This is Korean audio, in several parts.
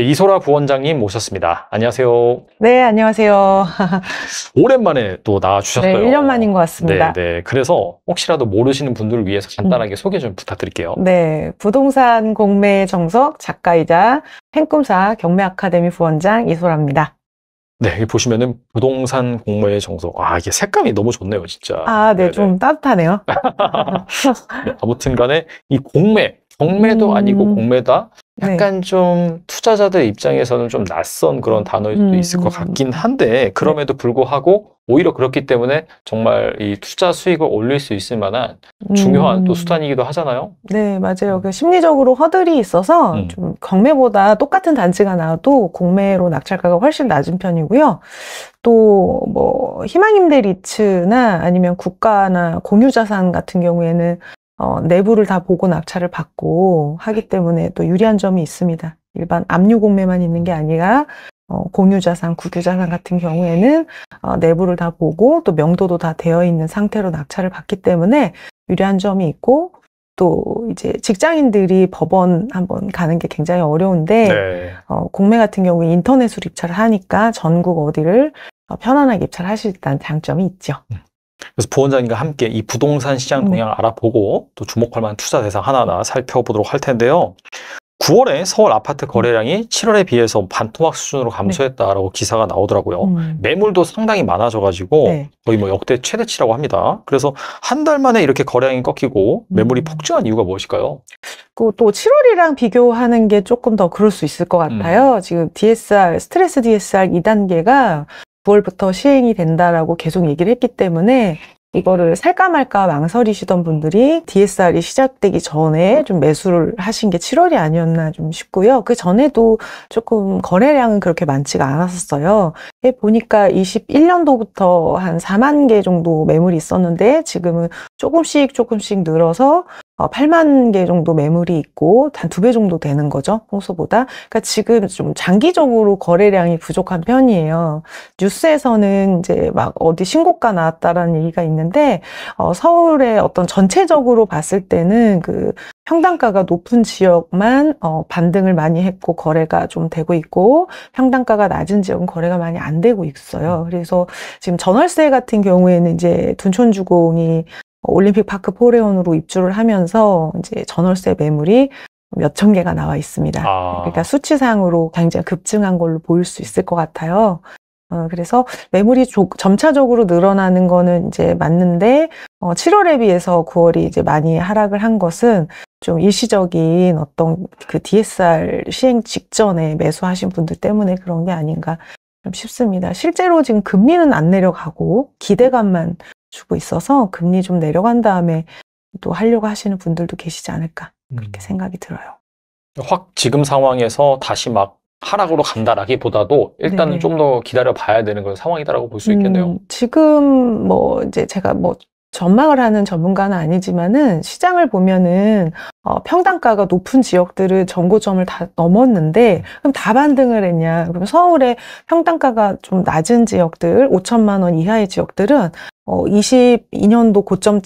네, 이소라 부원장님 모셨습니다. 안녕하세요. 네, 안녕하세요. 오랜만에 또 나와주셨어요. 네, 1년 만인 것 같습니다. 네, 네. 그래서 혹시라도 모르시는 분들을 위해서 간단하게 음. 소개 좀 부탁드릴게요. 네, 부동산 공매 정석 작가이자 행꿈사 경매 아카데미 부원장 이소라입니다. 네, 여기 보시면은 부동산 공매의 정석. 아, 이게 색감이 너무 좋네요, 진짜. 아, 네, 네네. 네. 좀 따뜻하네요. 아무튼 간에 이 공매, 경매도 음... 아니고 공매다. 네. 약간 네. 좀 투자자들 입장에서는 좀 낯선 그런 단어일 수도 음. 있을 것 같긴 한데 그럼에도 네. 불구하고 오히려 그렇기 때문에 정말 이 투자 수익을 올릴 수 있을 만한 중요한 음. 또 수단이기도 하잖아요. 네, 맞아요. 그 심리적으로 허들이 있어서 음. 좀 경매보다 똑같은 단지가 나와도 공매로 낙찰가가 훨씬 낮은 편이고요. 또 뭐 희망임대 리츠나 아니면 국가나 공유자산 같은 경우에는 어, 내부를 다 보고 낙찰을 받고 하기 때문에 또 유리한 점이 있습니다. 일반 압류 공매만 있는 게 아니라 어, 공유자산, 국유자산 같은 경우에는 어, 내부를 다 보고 또 명도도 다 되어 있는 상태로 낙찰을 받기 때문에 유리한 점이 있고 또 이제 직장인들이 법원 한번 가는 게 굉장히 어려운데 네. 어, 공매 같은 경우 인터넷으로 입찰을 하니까 전국 어디를 어, 편안하게 입찰하실 수 있다는 장점이 있죠. 음. 그래서 부원장님과 함께 이 부동산 시장 음. 동향을 알아보고 또 주목할 만한 투자 대상 하나하나 살펴보도록 할 텐데요. 9월에 서울 아파트 음. 거래량이 7월에 비해서 반토막 수준으로 네. 감소했다라고 네. 기사가 나오더라고요. 음. 매물도 상당히 많아져가지고 네. 거의 뭐 역대 최대치라고 합니다. 그래서 한 달 만에 이렇게 거래량이 꺾이고 매물이 음. 폭증한 이유가 무엇일까요? 그 또 7월이랑 비교하는 게 조금 더 그럴 수 있을 것 음. 같아요. 음. 지금 DSR, 스트레스 DSR 2단계가 9월부터 시행이 된다라고 계속 얘기를 했기 때문에 이거를 살까 말까 망설이시던 분들이 DSR이 시작되기 전에 좀 매수를 하신 게 7월이 아니었나 좀 싶고요. 그 전에도 조금 거래량은 그렇게 많지가 않았었어요. 예, 보니까 21년도부터 한 4만 개 정도 매물이 있었는데 지금은 조금씩 조금씩 늘어서 8만 어, 개 정도 매물이 있고 단 두 배 정도 되는 거죠 홍소보다 그러니까 지금 좀 장기적으로 거래량이 부족한 편이에요 뉴스에서는 이제 막 어디 신고가 나왔다라는 얘기가 있는 있는데 어, 서울의 어떤 전체적으로 봤을 때는 그 평당가가 높은 지역만 어, 반등을 많이 했고 거래가 좀 되고 있고 평당가가 낮은 지역은 거래가 많이 안 되고 있어요. 음. 그래서 지금 전월세 같은 경우에는 이제 둔촌주공이 올림픽 파크 포레온으로 입주를 하면서 이제 전월세 매물이 몇 천 개가 나와 있습니다. 아. 그러니까 수치상으로 굉장히 급증한 걸로 보일 수 있을 것 같아요. 어, 그래서 매물이 조, 점차적으로 늘어나는 거는 이제 맞는데 어, 7월에 비해서 9월이 이제 많이 하락을 한 것은 좀 일시적인 어떤 그 DSR 시행 직전에 매수하신 분들 때문에 그런 게 아닌가 좀 싶습니다. 실제로 지금 금리는 안 내려가고 기대감만 주고 있어서 금리 좀 내려간 다음에 또 하려고 하시는 분들도 계시지 않을까 그렇게 음. 생각이 들어요. 확 지금 상황에서 다시 막 하락으로 간다라기보다도 일단은 네. 좀더 기다려 봐야 되는 그런 상황이다라고 볼 수 있겠네요. 음, 지금 뭐 이제 제가 뭐 전망을 하는 전문가는 아니지만은 시장을 보면은 어, 평당가가 높은 지역들은 전고점을 다 넘었는데 음. 그럼 다 반등을 했냐? 그럼 서울의 평당가가 좀 낮은 지역들 5천만 원 이하의 지역들은 어, 22년도 고점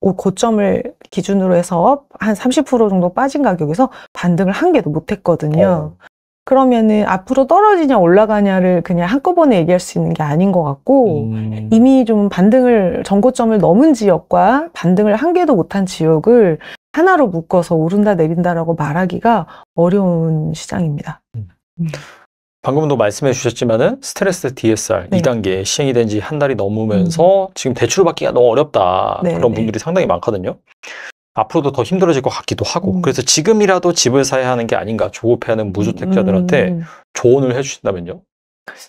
고점을 기준으로 해서 한 30% 정도 빠진 가격에서 반등을 한 개도 못했거든요. 어. 그러면은 앞으로 떨어지냐 올라가냐를 그냥 한꺼번에 얘기할 수 있는 게 아닌 것 같고 음. 이미 좀 반등을 전고점을 넘은 지역과 반등을 한 개도 못한 지역을 하나로 묶어서 오른다 내린다라고 말하기가 어려운 시장입니다. 음. 방금도 말씀해 주셨지만은 스트레스 DSR 네. 2단계 시행이 된 지 한 달이 넘으면서 음. 지금 대출 을 받기가 너무 어렵다 네, 그런 네. 분들이 네. 상당히 많거든요. 앞으로도 더 힘들어질 것 같기도 하고 음. 그래서 지금이라도 집을 사야 하는 게 아닌가 조급해하는 무주택자들한테 음. 조언을 해주신다면요?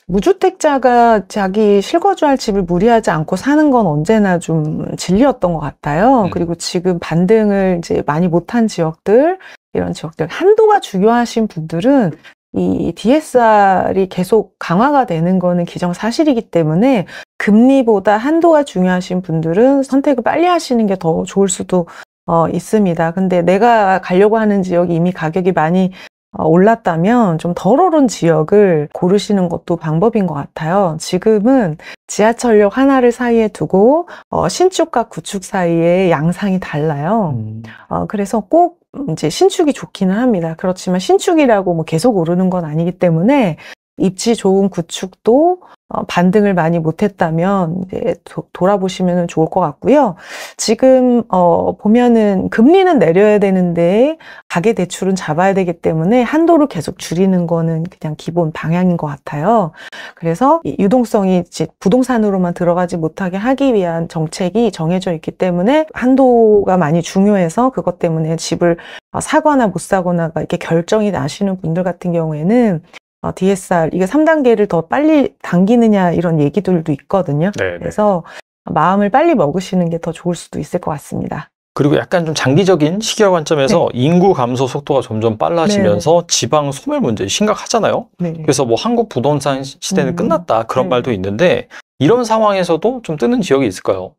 무주택자가 자기 실거주할 집을 무리하지 않고 사는 건 언제나 좀 진리였던 것 같아요. 음. 그리고 지금 반등을 이제 많이 못한 지역들 이런 지역들 한도가 중요하신 분들은 이 DSR이 계속 강화가 되는 거는 기정사실이기 때문에 금리보다 한도가 중요하신 분들은 선택을 빨리 하시는 게 더 좋을 수도 어, 있습니다. 근데 내가 가려고 하는 지역이 이미 가격이 많이 어, 올랐다면 좀 덜 오른 지역을 고르시는 것도 방법인 것 같아요. 지금은 지하철역 하나를 사이에 두고 어, 신축과 구축 사이에 양상이 달라요. 음. 어, 그래서 꼭 이제 신축이 좋기는 합니다. 그렇지만 신축이라고 뭐 계속 오르는 건 아니기 때문에 입지 좋은 구축도 어, 반등을 많이 못했다면 이제 돌아보시면 좋을 것 같고요. 지금 어 보면은 금리는 내려야 되는데 가계 대출은 잡아야 되기 때문에 한도를 계속 줄이는 거는 그냥 기본 방향인 것 같아요. 그래서 유동성이 부동산으로만 들어가지 못하게 하기 위한 정책이 정해져 있기 때문에 한도가 많이 중요해서 그것 때문에 집을 어, 사거나 못 사거나가 이렇게 결정이 나시는 분들 같은 경우에는 어, DSR 이게 3단계를 더 빨리 당기느냐 이런 얘기들도 있거든요. 네네. 네. 그래서 마음을 빨리 먹으시는 게 더 좋을 수도 있을 것 같습니다. 그리고 약간 좀 장기적인 시기와 관점에서 네. 인구 감소 속도가 점점 빨라지면서 네. 지방 소멸 문제 심각하잖아요. 네. 그래서 뭐 한국 부동산 시대는 음. 끝났다 그런 네. 말도 있는데 이런 상황에서도 좀 뜨는 지역이 있을까요?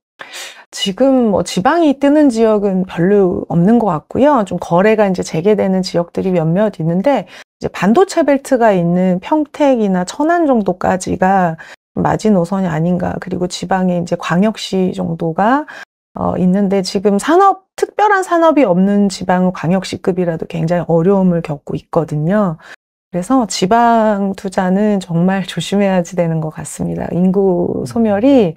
지금 뭐 지방이 뜨는 지역은 별로 없는 것 같고요. 좀 거래가 이제 재개되는 지역들이 몇몇 있는데 이제 반도체 벨트가 있는 평택이나 천안 정도까지가 마지노선이 아닌가. 그리고 지방에 이제 광역시 정도가 어, 있는데 지금 산업, 특별한 산업이 없는 지방은 광역시급이라도 굉장히 어려움을 겪고 있거든요. 그래서 지방 투자는 정말 조심해야지 되는 것 같습니다. 인구 소멸이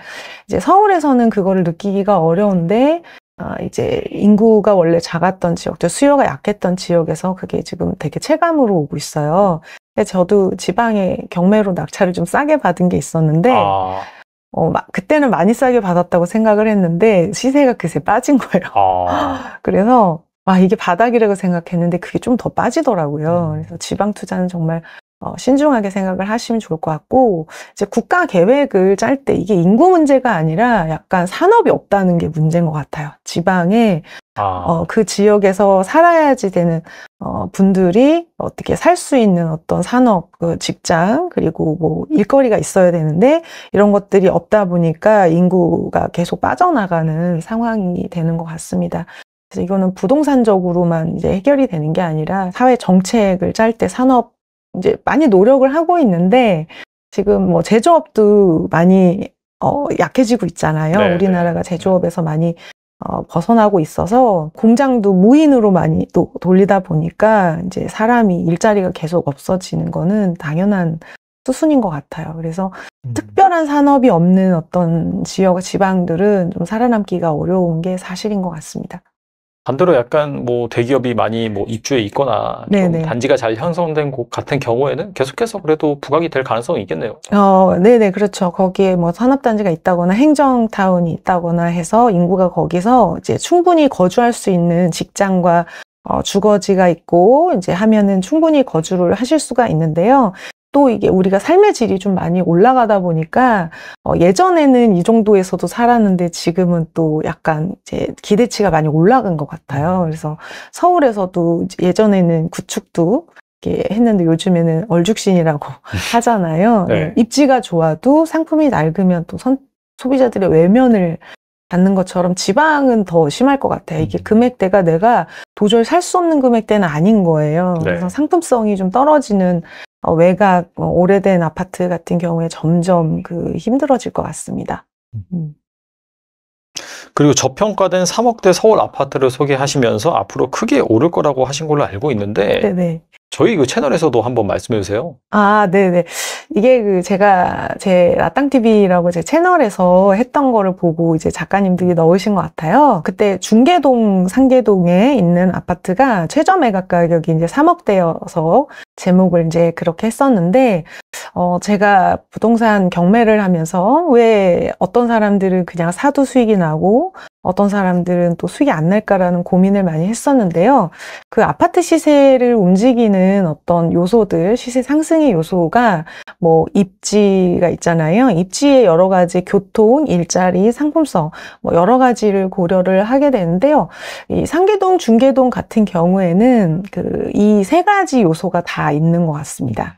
이제 서울에서는 그거를 느끼기가 어려운데 아, 이제 인구가 원래 작았던 지역 수요가 약했던 지역에서 그게 지금 되게 체감으로 오고 있어요. 저도 지방에 경매로 낙찰을 좀 싸게 받은 게 있었는데, 아. 어, 마, 그때는 많이 싸게 받았다고 생각을 했는데, 시세가 그새 빠진 거예요. 아. 그래서, 와, 아, 이게 바닥이라고 생각했는데, 그게 좀 더 빠지더라고요. 음. 그래서 지방 투자는 정말 어, 신중하게 생각을 하시면 좋을 것 같고 이제 국가 계획을 짤 때 이게 인구 문제가 아니라 약간 산업이 없다는 게 문제인 것 같아요. 지방에 아. 어, 그 지역에서 살아야지 되는 어, 분들이 어떻게 살 수 있는 어떤 산업, 그 직장 그리고 뭐 일거리가 있어야 되는데 이런 것들이 없다 보니까 인구가 계속 빠져나가는 상황이 되는 것 같습니다. 그래서 이거는 부동산적으로만 이제 해결이 되는 게 아니라 사회 정책을 짤 때 산업 이제 많이 노력을 하고 있는데 지금 뭐 제조업도 많이 어, 약해지고 있잖아요. 네, 우리나라가 네. 제조업에서 많이 어, 벗어나고 있어서 공장도 무인으로 많이 또 돌리다 보니까 이제 사람이 일자리가 계속 없어지는 거는 당연한 수순인 것 같아요. 그래서 음. 특별한 산업이 없는 어떤 지역 지방들은 좀 살아남기가 어려운 게 사실인 것 같습니다. 반대로 약간 뭐 대기업이 많이 뭐 입주해 있거나 네 단지가 잘 형성된 곳 같은 경우에는 계속해서 그래도 부각이 될 가능성이 있겠네요. 어, 네네, 그렇죠. 거기에 뭐 산업단지가 있다거나 행정타운이 있다거나 해서 인구가 거기서 이제 충분히 거주할 수 있는 직장과 어, 주거지가 있고 이제 하면은 충분히 거주를 하실 수가 있는데요. 또 이게 우리가 삶의 질이 좀 많이 올라가다 보니까 어, 예전에는 이 정도에서도 살았는데 지금은 또 약간 이제 기대치가 많이 올라간 것 같아요. 그래서 서울에서도 예전에는 구축도 이렇게 했는데 요즘에는 얼죽신이라고 하잖아요. 네. 네. 입지가 좋아도 상품이 낡으면 또 선, 소비자들의 외면을 받는 것처럼 지방은 더 심할 것 같아요. 이게 음. 금액대가 내가 도저히 살 수 없는 금액대는 아닌 거예요. 네. 그래서 상품성이 좀 떨어지는 어, 외곽 어, 오래된 아파트 같은 경우에 점점 그 힘들어질 것 같습니다. 음. 음. 그리고 저평가된 3억대 서울 아파트를 소개하시면서 앞으로 크게 오를 거라고 하신 걸로 알고 있는데 네네. 저희 그 채널에서도 한번 말씀해 주세요. 아, 네네. 이게 그 제가 제 라땅TV라고 제 채널에서 했던 거를 보고 이제 작가님들이 넣으신 것 같아요. 그때 중계동 상계동에 있는 아파트가 최저 매각 가격이 이제 3억대여서 제목을 이제 그렇게 했었는데 어, 제가 부동산 경매를 하면서 왜 어떤 사람들은 그냥 사도 수익이 나고 어떤 사람들은 또 수익이 안 날까라는 고민을 많이 했었는데요. 그 아파트 시세를 움직이는 어떤 요소들, 시세 상승의 요소가 뭐 입지가 있잖아요. 입지의 여러 가지 교통, 일자리, 상품성 뭐 여러 가지를 고려를 하게 되는데요. 이 상계동, 중계동 같은 경우에는 그 이 세 가지 요소가 다 있는 것 같습니다.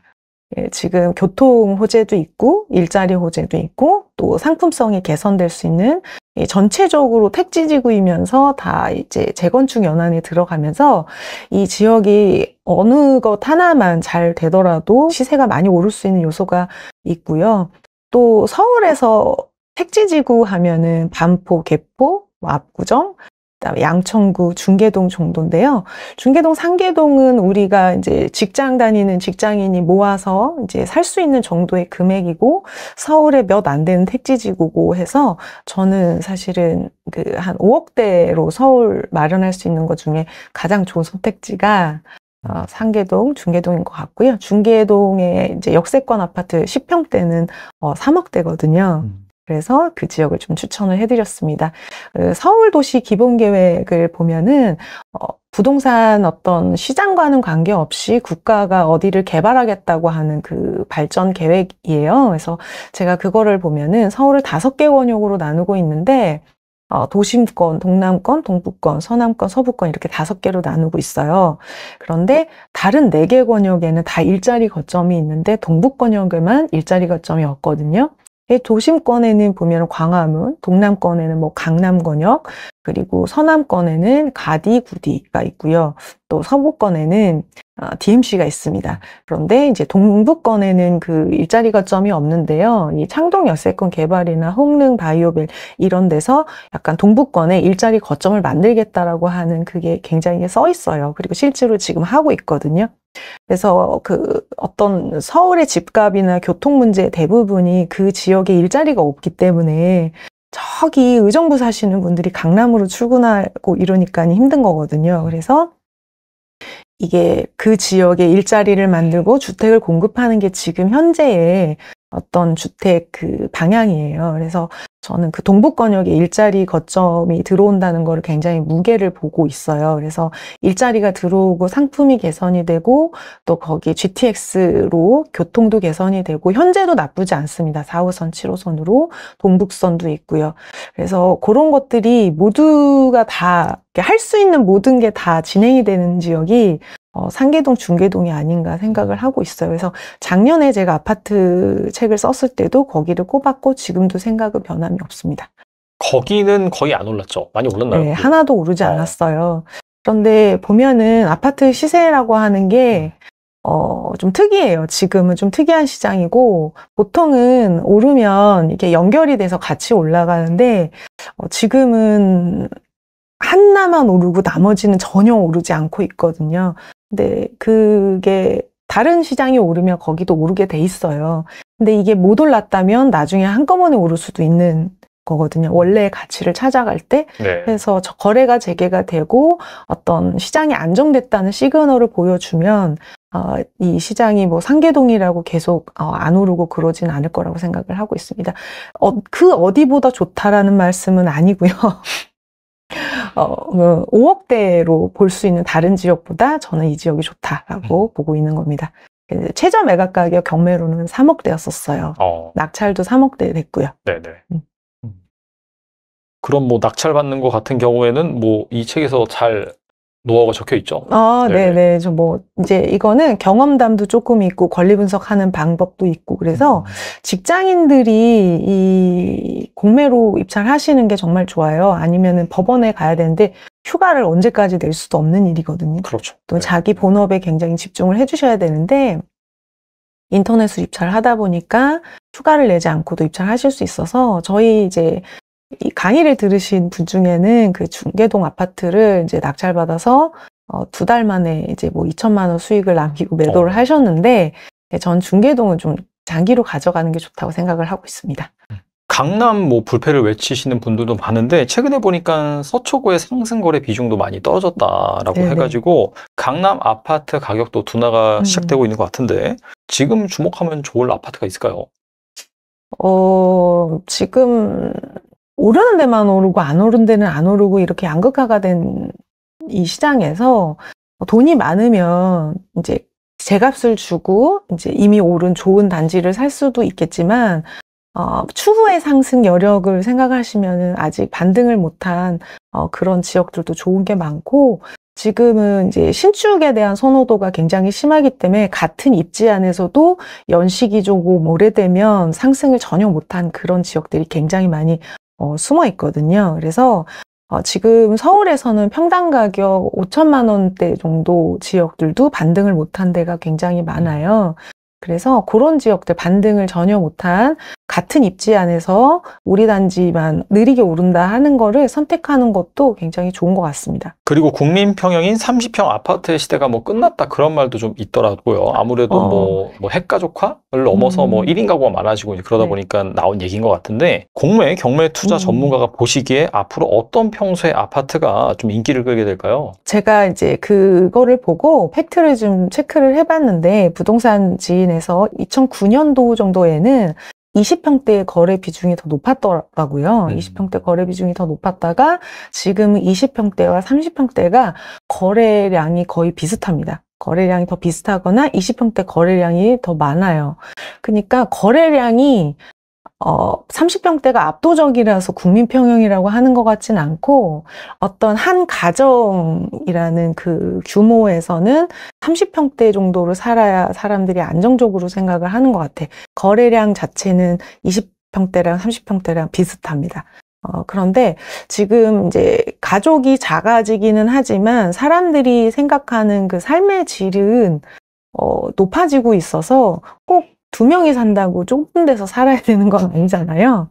예, 지금 교통 호재도 있고 일자리 호재도 있고 또 상품성이 개선될 수 있는 예, 전체적으로 택지 지구이면서 다 이제 재건축 연안에 들어가면서 이 지역이 어느 것 하나만 잘 되더라도 시세가 많이 오를 수 있는 요소가 있고요. 또 서울에서 택지 지구 하면은 반포, 개포, 뭐 압구정 그다음에 양천구 중계동 정도인데요. 중계동 상계동은 우리가 이제 직장 다니는 직장인이 모아서 이제 살 수 있는 정도의 금액이고 서울에 몇 안 되는 택지지구고 해서 저는 사실은 그 한 5억대로 서울 마련할 수 있는 것 중에 가장 좋은 선택지가 어, 상계동, 중계동인 것 같고요. 중계동의 이제 역세권 아파트 10평대는 어, 3억대거든요. 음. 그래서 그 지역을 좀 추천을 해드렸습니다. 그 서울 도시 기본 계획을 보면은 어, 부동산 어떤 시장과는 관계없이 국가가 어디를 개발하겠다고 하는 그 발전 계획이에요. 그래서 제가 그거를 보면은 서울을 다섯 개권역으로 나누고 있는데 어, 도심권, 동남권, 동북권, 서남권, 서북권 이렇게 다섯 개로 나누고 있어요. 그런데 다른 네 개 권역에는 다 일자리 거점이 있는데 동북권역에만 일자리 거점이 없거든요. 이 도심권에는 보면 광화문, 동남권에는 뭐 강남권역, 그리고 서남권에는 가디, 구디가 있고요. 또 서부권에는 DMC가 어, 있습니다. 그런데 이제 동부권에는 그 일자리가 점이 없는데요. 이 창동 여세권 개발이나 홍릉 바이오빌 이런 데서 약간 동부권에 일자리 거점을 만들겠다라고 하는 그게 굉장히 써 있어요. 그리고 실제로 지금 하고 있거든요. 그래서 그 어떤 서울의 집값이나 교통 문제 대부분이 그 지역에 일자리가 없기 때문에 저기 의정부 사시는 분들이 강남으로 출근하고 이러니까 힘든 거거든요. 그래서 이게 그 지역에 일자리를 만들고 주택을 공급하는 게 지금 현재의 어떤 주택 그 방향이에요. 그래서 저는 그 동북권역에 일자리 거점이 들어온다는 거를 굉장히 무게를 보고 있어요. 그래서 일자리가 들어오고 상품이 개선이 되고 또 거기 GTX로 교통도 개선이 되고 현재도 나쁘지 않습니다. 4호선, 7호선으로 동북선도 있고요. 그래서 그런 것들이 모두가 다 할 수 있는 모든 게 다 진행이 되는 지역이 어, 상계동, 중계동이 아닌가 생각을 하고 있어요. 그래서 작년에 제가 아파트 책을 썼을 때도 거기를 꼽았고 지금도 생각은 변함이 없습니다. 거기는 거의 안 올랐죠? 많이 올랐나요? 네, 하나도 오르지 어. 않았어요. 그런데 보면은 아파트 시세라고 하는 게 음. 어, 좀 특이해요. 지금은 좀 특이한 시장이고, 보통은 오르면 이렇게 연결이 돼서 같이 올라가는데, 어, 지금은 하나만 오르고 나머지는 전혀 오르지 않고 있거든요. 네, 그게 다른 시장이 오르면 거기도 오르게 돼 있어요. 근데 이게 못 올랐다면 나중에 한꺼번에 오를 수도 있는 거거든요. 원래의 가치를 찾아갈 때. 네. 그래서 거래가 재개가 되고 어떤 시장이 안정됐다는 시그널을 보여주면 어, 이 시장이 뭐 상계동이라고 계속 어, 안 오르고 그러진 않을 거라고 생각을 하고 있습니다. 어, 그 어디보다 좋다라는 말씀은 아니고요. 어, 5억대로 뭐, 볼수 있는 다른 지역보다 저는 이 지역이 좋다라고 음. 보고 있는 겁니다. 그 최저 매각 가격 경매로는 3억대였었어요. 어. 낙찰도 3억대 됐고요. 네네. 음. 음. 그럼 뭐 낙찰 받는 것 같은 경우에는 뭐 이 책에서 잘 노하우가 적혀 있죠. 아, 네, 네. 저뭐 네. 이제 이거는 경험담도 조금 있고 권리 분석하는 방법도 있고 그래서 음. 직장인들이 이 공매로 입찰하시는 게 정말 좋아요. 아니면은 법원에 가야 되는데 휴가를 언제까지 낼 수도 없는 일이거든요. 그렇죠. 또 네. 자기 본업에 굉장히 집중을 해 주셔야 되는데 인터넷으로 입찰하다 보니까 휴가를 내지 않고도 입찰하실 수 있어서 저희 이제 이 강의를 들으신 분 중에는 그 중계동 아파트를 이제 낙찰받아서 어, 두달 만에 이제 뭐 2천만 원 수익을 남기고 매도를 어. 하셨는데 네, 전 중계동은 좀 장기로 가져가는 게 좋다고 생각을 하고 있습니다. 음. 강남 뭐 불패를 외치시는 분들도 많은데 최근에 보니까 서초구의 상승거래 비중도 많이 떨어졌다라고 네네. 네. 해가지고 강남 아파트 가격도 둔화가 음. 시작되고 있는 것 같은데 지금 주목하면 좋을 아파트가 있을까요? 어 지금 오르는 데만 오르고 안 오른 데는 안 오르고 이렇게 양극화가 된 이 시장에서 돈이 많으면 이제 제값을 주고 이제 이미 오른 좋은 단지를 살 수도 있겠지만 어, 추후의 상승 여력을 생각하시면 아직 반등을 못한 어, 그런 지역들도 좋은 게 많고 지금은 이제 신축에 대한 선호도가 굉장히 심하기 때문에 같은 입지 안에서도 연식이 조금 오래되면 상승을 전혀 못한 그런 지역들이 굉장히 많이 어, 숨어 있거든요. 그래서 어, 지금 서울에서는 평당 가격 5천만 원대 정도 지역들도 반등을 못 한 데가 굉장히 많아요. 그래서 그런 지역들 반등을 전혀 못한 같은 입지 안에서 우리 단지만 느리게 오른다 하는 거를 선택하는 것도 굉장히 좋은 것 같습니다. 그리고 국민평형인 30평 아파트의 시대가 뭐 끝났다 그런 말도 좀 있더라고요. 아무래도 어. 뭐, 뭐 핵가족화를 넘어서 뭐 음. 뭐 1인 가구가 많아지고 그러다 네. 보니까 나온 얘기인 것 같은데 공매, 경매 투자 음. 전문가가 보시기에 앞으로 어떤 평소에 아파트가 좀 인기를 끌게 될까요? 제가 이제 그거를 보고 팩트를 좀 체크를 해봤는데 부동산 지인에서 2009년도 정도에는 20평대의 거래 비중이 더 높았더라고요. 음. 20평대 거래 비중이 더 높았다가 지금 20평대와 30평대가 거래량이 거의 비슷합니다. 거래량이 더 비슷하거나 20평대 거래량이 더 많아요. 그러니까 거래량이 어, 30평대가 압도적이라서 국민 평형이라고 하는 것 같진 않고 어떤 한 가정이라는 그 규모에서는 30평대 정도로 살아야 사람들이 안정적으로 생각을 하는 것 같아. 거래량 자체는 20평대랑 30평대랑 비슷합니다. 어, 그런데 지금 이제 가족이 작아지기는 하지만 사람들이 생각하는 그 삶의 질은 어, 높아지고 있어서 꼭두 명이 산다고 좁은 데서 살아야 되는 건 아니잖아요.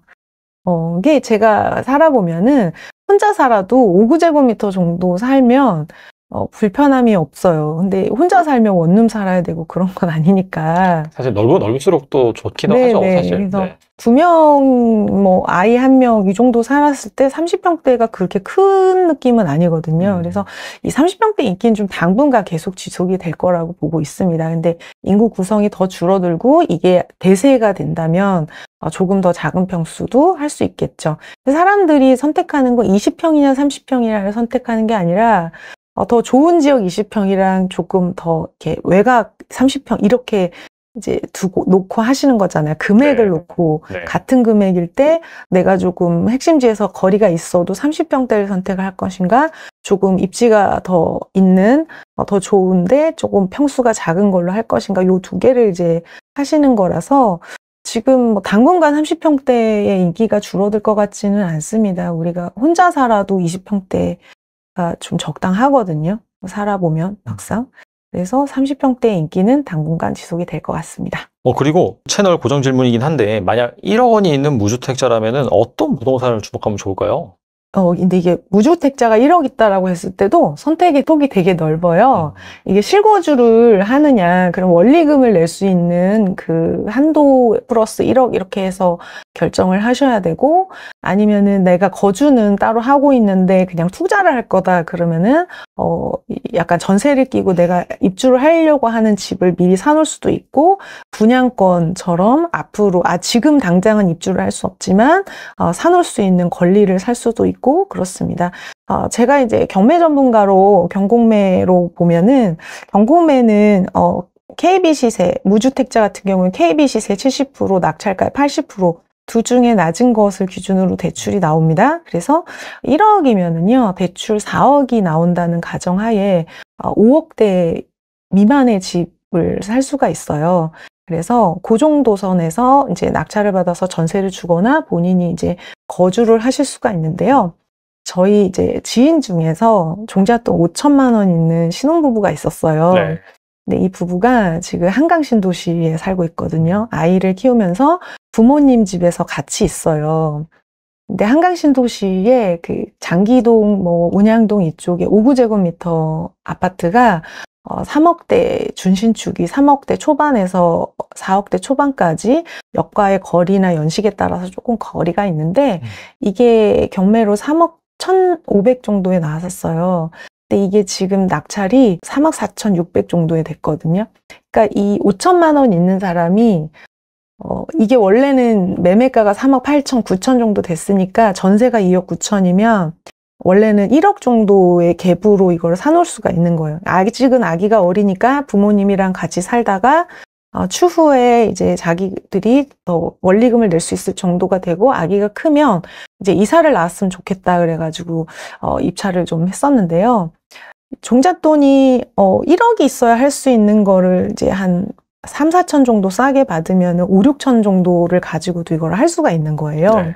어, 이게 제가 살아보면은 혼자 살아도 5제곱미터 구 정도 살면 어, 불편함이 없어요. 근데 혼자 살면 원룸 살아야 되고 그런 건 아니니까. 사실 넓은 넓을수록 또 좋긴 네, 하죠, 네. 사실. 그래서 네. 두 명, 뭐, 아이 한 명, 이 정도 살았을 때 30평대가 그렇게 큰 느낌은 아니거든요. 음. 그래서 이 30평대 인기는 좀 당분간 계속 지속이 될 거라고 보고 있습니다. 근데 인구 구성이 더 줄어들고 이게 대세가 된다면 어, 조금 더 작은 평수도 할 수 있겠죠. 사람들이 선택하는 거 20평이냐 30평이냐를 선택하는 게 아니라 어, 더 좋은 지역 20평이랑 조금 더 이렇게 외곽 30평 이렇게 이제 두고 놓고 하시는 거잖아요. 금액을 네. 놓고 네. 같은 금액일 때 내가 조금 핵심지에서 거리가 있어도 30평대를 선택을 할 것인가 조금 입지가 더 있는 어, 더 좋은데 조금 평수가 작은 걸로 할 것인가 요 두 개를 이제 하시는 거라서 지금 뭐 당분간 30평대의 인기가 줄어들 것 같지는 않습니다. 우리가 혼자 살아도 20평대 아, 좀 적당하거든요. 살아보면 음. 막상. 그래서 30평대 인기는 당분간 지속이 될 것 같습니다. 어 그리고 채널 고정 질문이긴 한데 만약 1억 원이 있는 무주택자라면 어떤 부동산을 주목하면 좋을까요? 어, 근데 이게 무주택자가 1억 있다라고 했을 때도 선택의 폭이 되게 넓어요. 음. 이게 실거주를 하느냐, 그럼 원리금을 낼 수 있는 그 한도 플러스 1억 이렇게 해서 결정을 하셔야 되고, 아니면은 내가 거주는 따로 하고 있는데 그냥 투자를 할 거다 그러면은 어, 약간 전세를 끼고 내가 입주를 하려고 하는 집을 미리 사놓을 수도 있고, 분양권처럼 앞으로, 아, 지금 당장은 입주를 할 수 없지만, 어, 사놓을 수 있는 권리를 살 수도 있고, 그렇습니다. 어, 제가 이제 경매 전문가로 경공매로 보면은, 경공매는, 어, KB 시세, 무주택자 같은 경우는 KB 시세 70%, 낙찰가80% 두 중에 낮은 것을 기준으로 대출이 나옵니다. 그래서 1억이면은요, 대출 4억이 나온다는 가정하에 5억대 어, 미만의 집을 살 수가 있어요. 그래서 그 정도 선에서 이제 낙찰을 받아서 전세를 주거나 본인이 이제 거주를 하실 수가 있는데요. 저희 이제 지인 중에서 종잣돈 5천만 원 있는 신혼부부가 있었어요. 네. 근이 네, 부부가 지금 한강 신도시에 살고 있거든요. 아이를 키우면서 부모님 집에서 같이 있어요. 근데 한강 신도시에 그 장기동, 뭐 운양동 이쪽에 5구제곱미터 아파트가 어, 3억대 준신축이 3억대 초반에서 4억대 초반까지 역과의 거리나 연식에 따라서 조금 거리가 있는데 음. 이게 경매로 3억 1,500 정도에 나왔었어요. 근데 네, 이게 지금 낙찰이 3억 4,600 정도에 됐거든요. 그러니까 이 5천만 원 있는 사람이 어, 이게 원래는 매매가가 3억 8천, 9천 정도 됐으니까 전세가 2억 9천이면 원래는 1억 정도의 갭으로 이걸 사놓을 수가 있는 거예요. 아직은 아기가 어리니까 부모님이랑 같이 살다가 어, 추후에 이제 자기들이 더 원리금을 낼 수 있을 정도가 되고 아기가 크면 이제 이사를 나왔으면 좋겠다 그래가지고 어, 입찰을 좀 했었는데요. 종잣돈이 어, 1억이 있어야 할 수 있는 거를 이제 한 3, 4천 정도 싸게 받으면 5, 6천 정도를 가지고도 이걸 할 수가 있는 거예요. 네.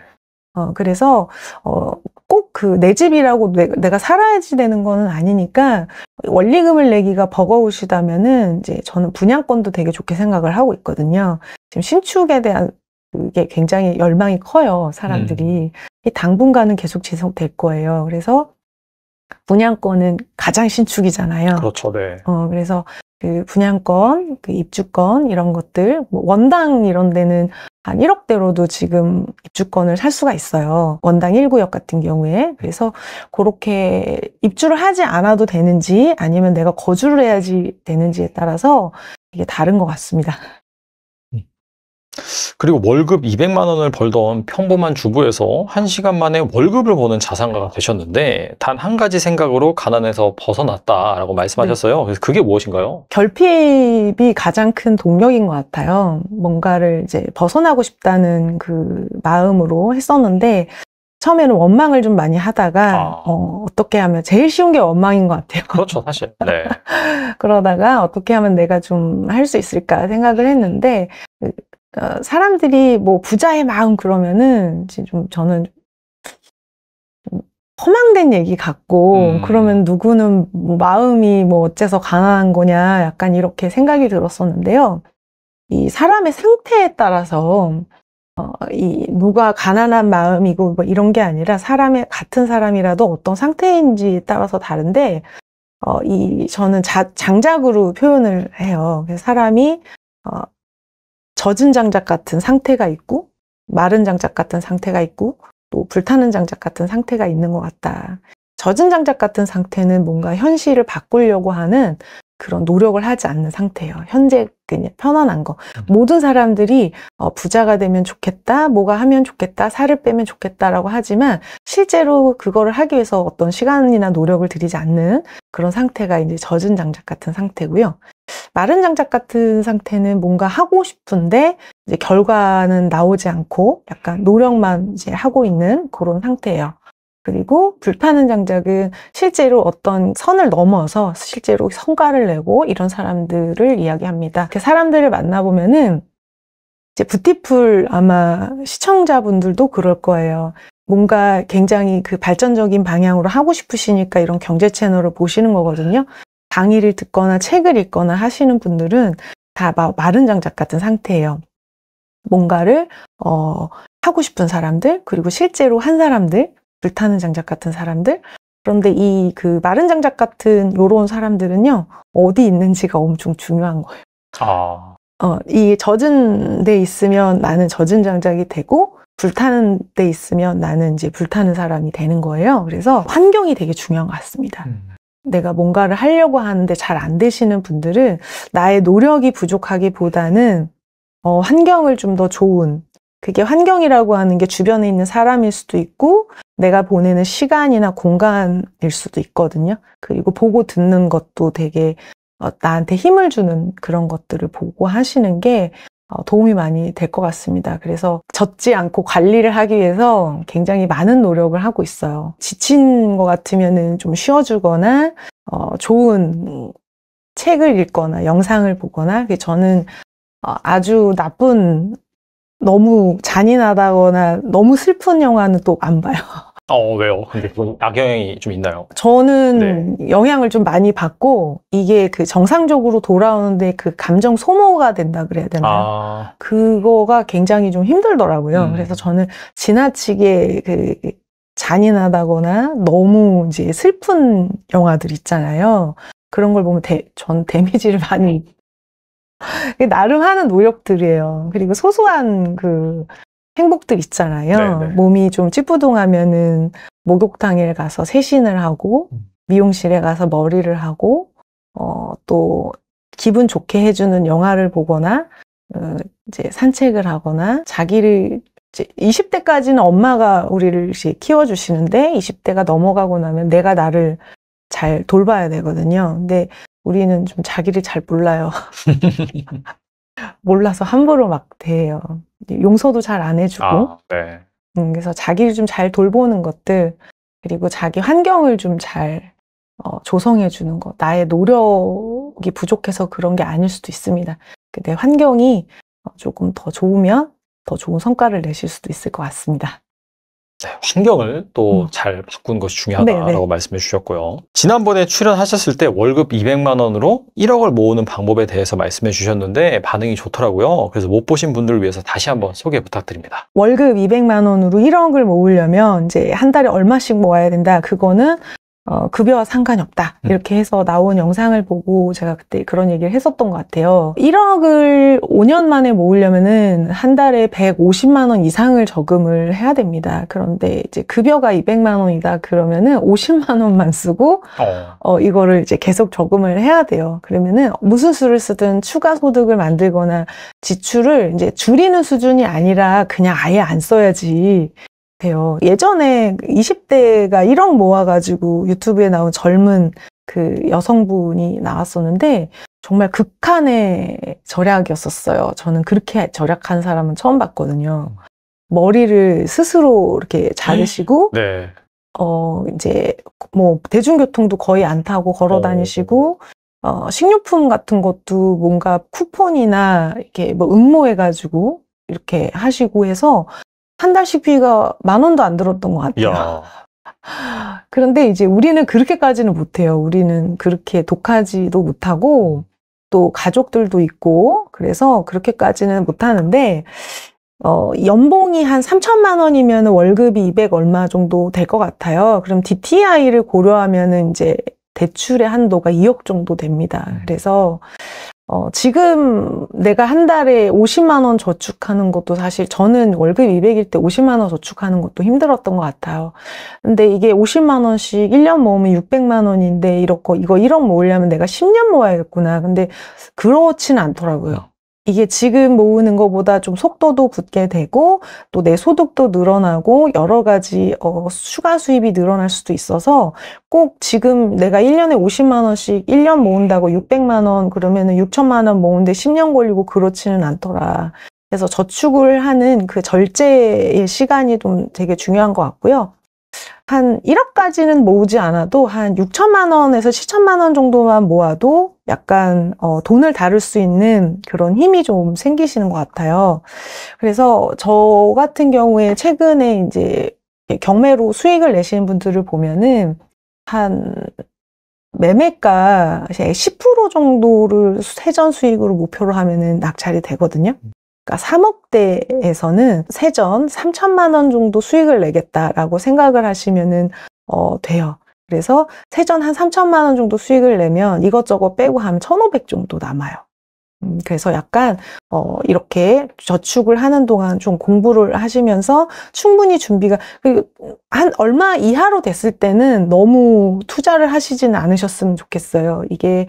어, 그래서 어, 꼭그내 집이라고 내, 내가 살아야지 되는 거는 아니니까 원리금을 내기가 버거우시다면은 이제 저는 분양권도 되게 좋게 생각을 하고 있거든요. 지금 신축에 대한 그게 굉장히 열망이 커요, 사람들이. 음. 당분간은 계속 지속될 거예요. 그래서 분양권은 가장 신축이잖아요. 그렇죠, 네. 어, 그래서 그 분양권, 그 입주권 이런 것들 뭐 원당 이런 데는 한 1억대로도 지금 입주권을 살 수가 있어요. 원당 1구역 같은 경우에. 네. 그래서 그렇게 입주를 하지 않아도 되는지 아니면 내가 거주를 해야지 되는지에 따라서 이게 다른 것 같습니다. 그리고 월급 200만 원을 벌던 평범한 주부에서 1시간 만에 월급을 버는 자산가가 되셨는데 단 한 가지 생각으로 가난에서 벗어났다라고 말씀하셨어요. 네. 그래서 그게 무엇인가요? 결핍이 가장 큰 동력인 것 같아요. 뭔가를 이제 벗어나고 싶다는 그 마음으로 했었는데 처음에는 원망을 좀 많이 하다가 아. 어, 떻게 하면 제일 쉬운 게 원망인 것 같아요. 그렇죠, 사실. 네. 그러다가 어떻게 하면 내가 좀 할 수 있을까 생각을 했는데 그 어, 사람들이 뭐 부자의 마음 그러면은 좀 저는 허망된 얘기 같고 음. 그러면 누구는 뭐 마음이 뭐 어째서 강한 거냐 약간 이렇게 생각이 들었었는데요. 이 사람의 상태에 따라서 어, 이 누가 가난한 마음이고 뭐 이런 게 아니라 사람의 같은 사람이라도 어떤 상태인지 에 따라서 다른데 어, 이 저는 자, 장작으로 표현을 해요. 사람이 어, 젖은 장작 같은 상태가 있고 마른 장작 같은 상태가 있고 또 불타는 장작 같은 상태가 있는 것 같다. 젖은 장작 같은 상태는 뭔가 현실을 바꾸려고 하는 그런 노력을 하지 않는 상태예요. 현재 그냥 편안한 거. 음. 모든 사람들이 어, 부자가 되면 좋겠다, 뭐가 하면 좋겠다, 살을 빼면 좋겠다라고 하지만 실제로 그거를 하기 위해서 어떤 시간이나 노력을 들이지 않는 그런 상태가 이제 젖은 장작 같은 상태고요. 마른 장작 같은 상태는 뭔가 하고 싶은데 이제 결과는 나오지 않고 약간 노력만 이제 하고 있는 그런 상태예요. 그리고 불타는 장작은 실제로 어떤 선을 넘어서 실제로 성과를 내고 이런 사람들을 이야기합니다. 그 사람들을 만나보면은 이제 부티풀 아마 시청자분들도 그럴 거예요. 뭔가 굉장히 그 발전적인 방향으로 하고 싶으시니까 이런 경제 채널을 보시는 거거든요. 강의를 듣거나 책을 읽거나 하시는 분들은 다 마른 장작 같은 상태예요. 뭔가를 어, 하고 싶은 사람들 그리고 실제로 한 사람들 불타는 장작 같은 사람들 그런데 이 그 마른 장작 같은 요런 사람들은요 어디 있는지가 엄청 중요한 거예요. 아. 어, 이 젖은 데 있으면 나는 젖은 장작이 되고 불타는 데 있으면 나는 이제 불타는 사람이 되는 거예요. 그래서 환경이 되게 중요한 것 같습니다. 음. 내가 뭔가를 하려고 하는데 잘 안 되시는 분들은 나의 노력이 부족하기보다는 어, 환경을 좀 더 좋은 그게 환경이라고 하는 게 주변에 있는 사람일 수도 있고 내가 보내는 시간이나 공간일 수도 있거든요. 그리고 보고 듣는 것도 되게 어, 나한테 힘을 주는 그런 것들을 보고 하시는 게 어, 도움이 많이 될 것 같습니다. 그래서 젖지 않고 관리를 하기 위해서 굉장히 많은 노력을 하고 있어요. 지친 것같으면좀 쉬어주거나 어, 좋은 책을 읽거나 영상을 보거나 저는 어, 아주 나쁜 너무 잔인하다거나 너무 슬픈 영화는 또 안 봐요. 아, 어, 왜요? 근데 좀 악영향이 좀 있나요? 저는 네. 영향을 좀 많이 받고 이게 그 정상적으로 돌아오는데 그 감정 소모가 된다 그래야 되나요? 아... 그거가 굉장히 좀 힘들더라고요. 음. 그래서 저는 지나치게 그 잔인하다거나 너무 이제 슬픈 영화들 있잖아요. 그런 걸 보면 대, 전 데미지를 많이 나름 하는 노력들이에요. 그리고 소소한 그 행복들 있잖아요. 네네. 네. 몸이 좀 찌뿌둥하면은 목욕탕에 가서 세신을 하고 음. 미용실에 가서 머리를 하고 어, 또 기분 좋게 해주는 영화를 보거나 어, 이제 산책을 하거나 자기를 20대까지는 엄마가 우리를 키워주시는데 20대가 넘어가고 나면 내가 나를 잘 돌봐야 되거든요. 근데 우리는 좀 자기를 잘 몰라요. 몰라서 함부로 막 대해요. 용서도 잘 안 해주고. 아, 네. 음, 그래서 자기를 좀 잘 돌보는 것들, 그리고 자기 환경을 좀잘 어, 조성해 주는 것, 나의 노력이 부족해서 그런 게 아닐 수도 있습니다. 그 내 환경이 어, 조금 더 좋으면 더 좋은 성과를 내실 수도 있을 것 같습니다. 네, 환경을 또잘 음. 바꾸는 것이 중요하다라고 네네. 네. 말씀해 주셨고요. 지난번에 출연하셨을 때 월급 200만 원으로 1억을 모으는 방법에 대해서 말씀해 주셨는데 반응이 좋더라고요. 그래서 못 보신 분들을 위해서 다시 한번 소개 부탁드립니다. 월급 200만 원으로 1억을 모으려면 이제 한 달에 얼마씩 모아야 된다. 그거는 어, 급여와 상관이 없다. 음. 이렇게 해서 나온 영상을 보고 제가 그때 그런 얘기를 했었던 것 같아요. 1억을 5년 만에 모으려면은 한 달에 150만 원 이상을 저금을 해야 됩니다. 그런데 이제 급여가 200만 원이다 그러면은 50만 원만 쓰고 어. 어. 이거를 이제 계속 저금을 해야 돼요. 그러면은 무슨 수를 쓰든 추가 소득을 만들거나 지출을 이제 줄이는 수준이 아니라 그냥 아예 안 써야지 돼요 예전에 20대가 1억 모아가지고 유튜브에 나온 젊은 그 여성분이 나왔었는데 정말 극한의 절약이었었어요. 저는 그렇게 절약한 사람은 처음 봤거든요. 머리를 스스로 이렇게 자르시고 네. 어 이제 뭐 대중교통도 거의 안 타고 걸어 다니시고 어 식료품 같은 것도 뭔가 쿠폰이나 이렇게 뭐 응모해 가지고 이렇게 하시고 해서 한달씩비가만 원도 안 들었던 것 같아요. 야. 그런데 이제 우리는 그렇게까지는 못해요. 우리는 그렇게 독하지도 못하고 또 가족들도 있고 그래서 그렇게까지는 못하는데 어, 연봉이 한 3천만 원이면 월급이 200 얼마 정도 될 것 같아요. 그럼 DTI를 고려하면 이제 대출의 한도가 2억 정도 됩니다. 음. 그래서 어, 지금 내가 한 달에 50만 원 저축하는 것도 사실 저는 월급 200일 때 50만 원 저축하는 것도 힘들었던 것 같아요. 근데 이게 50만 원씩 1년 모으면 600만 원인데 이렇고 이거 1억 모으려면 내가 10년 모아야겠구나. 근데 그렇진 않더라고요. 음. 이게 지금 모으는 것보다 좀 속도도 붙게 되고 또 내 소득도 늘어나고 여러 가지 어, 추가 수입이 늘어날 수도 있어서 꼭 지금 내가 1년에 50만 원씩 1년 모은다고 600만 원 그러면은 6천만 원모은데 10년 걸리고 그렇지는 않더라. 그래서 저축을 하는 그 절제의 시간이 좀 되게 중요한 것 같고요. 한 1억까지는 모으지 않아도 한 6천만 원에서 7천만 원 정도만 모아도 약간 어, 돈을 다룰 수 있는 그런 힘이 좀 생기시는 것 같아요. 그래서 저 같은 경우에 최근에 이제 경매로 수익을 내시는 분들을 보면은 한 매매가 10% 정도를 세전 수익으로 목표로 하면은 낙찰이 되거든요. 그러니까 3억대에서는 세전 3천만 원 정도 수익을 내겠다라고 생각을 하시면은 어, 돼요. 그래서 세전 한 3천만 원 정도 수익을 내면 이것저것 빼고 하면 1,500 정도 남아요. 음, 그래서 약간 어, 이렇게 저축을 하는 동안 좀 공부를 하시면서 충분히 준비가 한 얼마 이하로 됐을 때는 너무 투자를 하시지는 않으셨으면 좋겠어요. 이게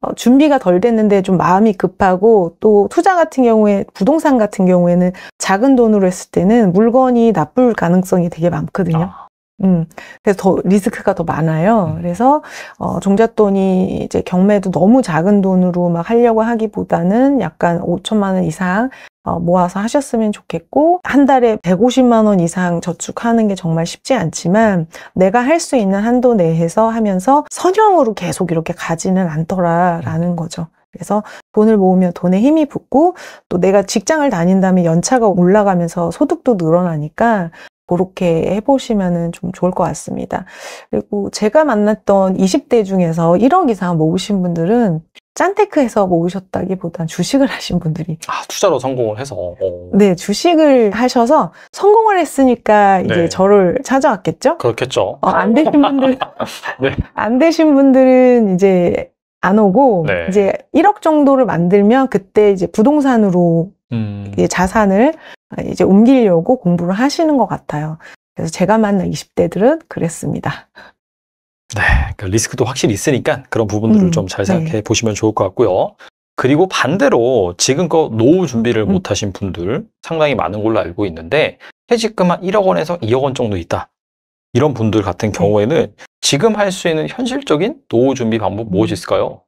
어, 준비가 덜 됐는데 좀 마음이 급하고 또 투자 같은 경우에 부동산 같은 경우에는 작은 돈으로 했을 때는 물건이 나쁠 가능성이 되게 많거든요. 아. 음, 그래서 더 리스크가 더 많아요. 음. 그래서 어, 종잣돈이 이제 경매도 너무 작은 돈으로 막 하려고 하기보다는 약간 5천만 원 이상 어, 모아서 하셨으면 좋겠고 한 달에 150만 원 이상 저축하는 게 정말 쉽지 않지만 내가 할 수 있는 한도 내에서 하면서 선형으로 계속 이렇게 가지는 않더라라는 거죠. 그래서 돈을 모으면 돈에 힘이 붙고 또 내가 직장을 다닌다면 연차가 올라가면서 소득도 늘어나니까 그렇게 해보시면 좀 좋을 것 같습니다. 그리고 제가 만났던 20대 중에서 1억 이상 모으신 분들은 짠테크에서 모으셨다기보단 주식을 하신 분들이 아 투자로 성공을 해서 어. 네 주식을 하셔서 성공을 했으니까 이제 네. 저를 찾아왔겠죠 그렇겠죠 어, 안 되신 분들 네. 안 되신 분들은 이제 안 오고 네. 이제 1억 정도를 만들면 그때 이제 부동산으로 음. 자산을 이제 옮기려고 공부를 하시는 것 같아요. 그래서 제가 만난 20대들은 그랬습니다. 네, 그러니까 리스크도 확실히 있으니까 그런 부분들을 음, 좀잘 생각해 네. 보시면 좋을 것 같고요. 그리고 반대로 지금껏 노후 준비를 음, 음. 못 하신 분들 상당히 많은 걸로 알고 있는데 퇴직금 한 1억 원에서 2억 원 정도 있다. 이런 분들 같은 네. 경우에는 지금 할 수 있는 현실적인 노후 준비 방법 음. 무엇이 있을까요?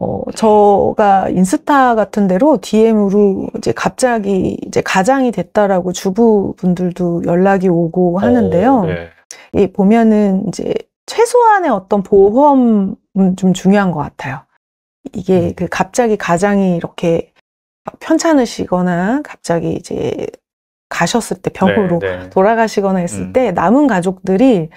어, 저가 인스타 같은 데로 DM으로 이제 갑자기 이제 가장이 됐다라고 주부분들도 연락이 오고 어, 하는데요. 오, 네. 예, 보면은 이제 최소한의 어떤 보험은 좀 중요한 것 같아요. 이게 음. 그 갑자기 가장이 이렇게 편찮으시거나 갑자기 이제 가셨을 때 병으로 네, 네. 돌아가시거나 했을 음. 때 남은 가족들이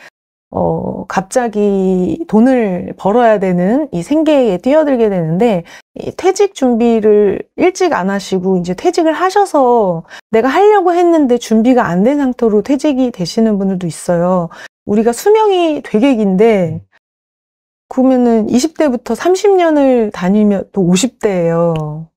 어, 갑자기 돈을 벌어야 되는 이 생계에 뛰어들게 되는데, 이 퇴직 준비를 일찍 안 하시고, 이제 퇴직을 하셔서 내가 하려고 했는데 준비가 안 된 상태로 퇴직이 되시는 분들도 있어요. 우리가 수명이 되게 긴데, 그러면은 20대부터 30년을 다니면 또 50대예요.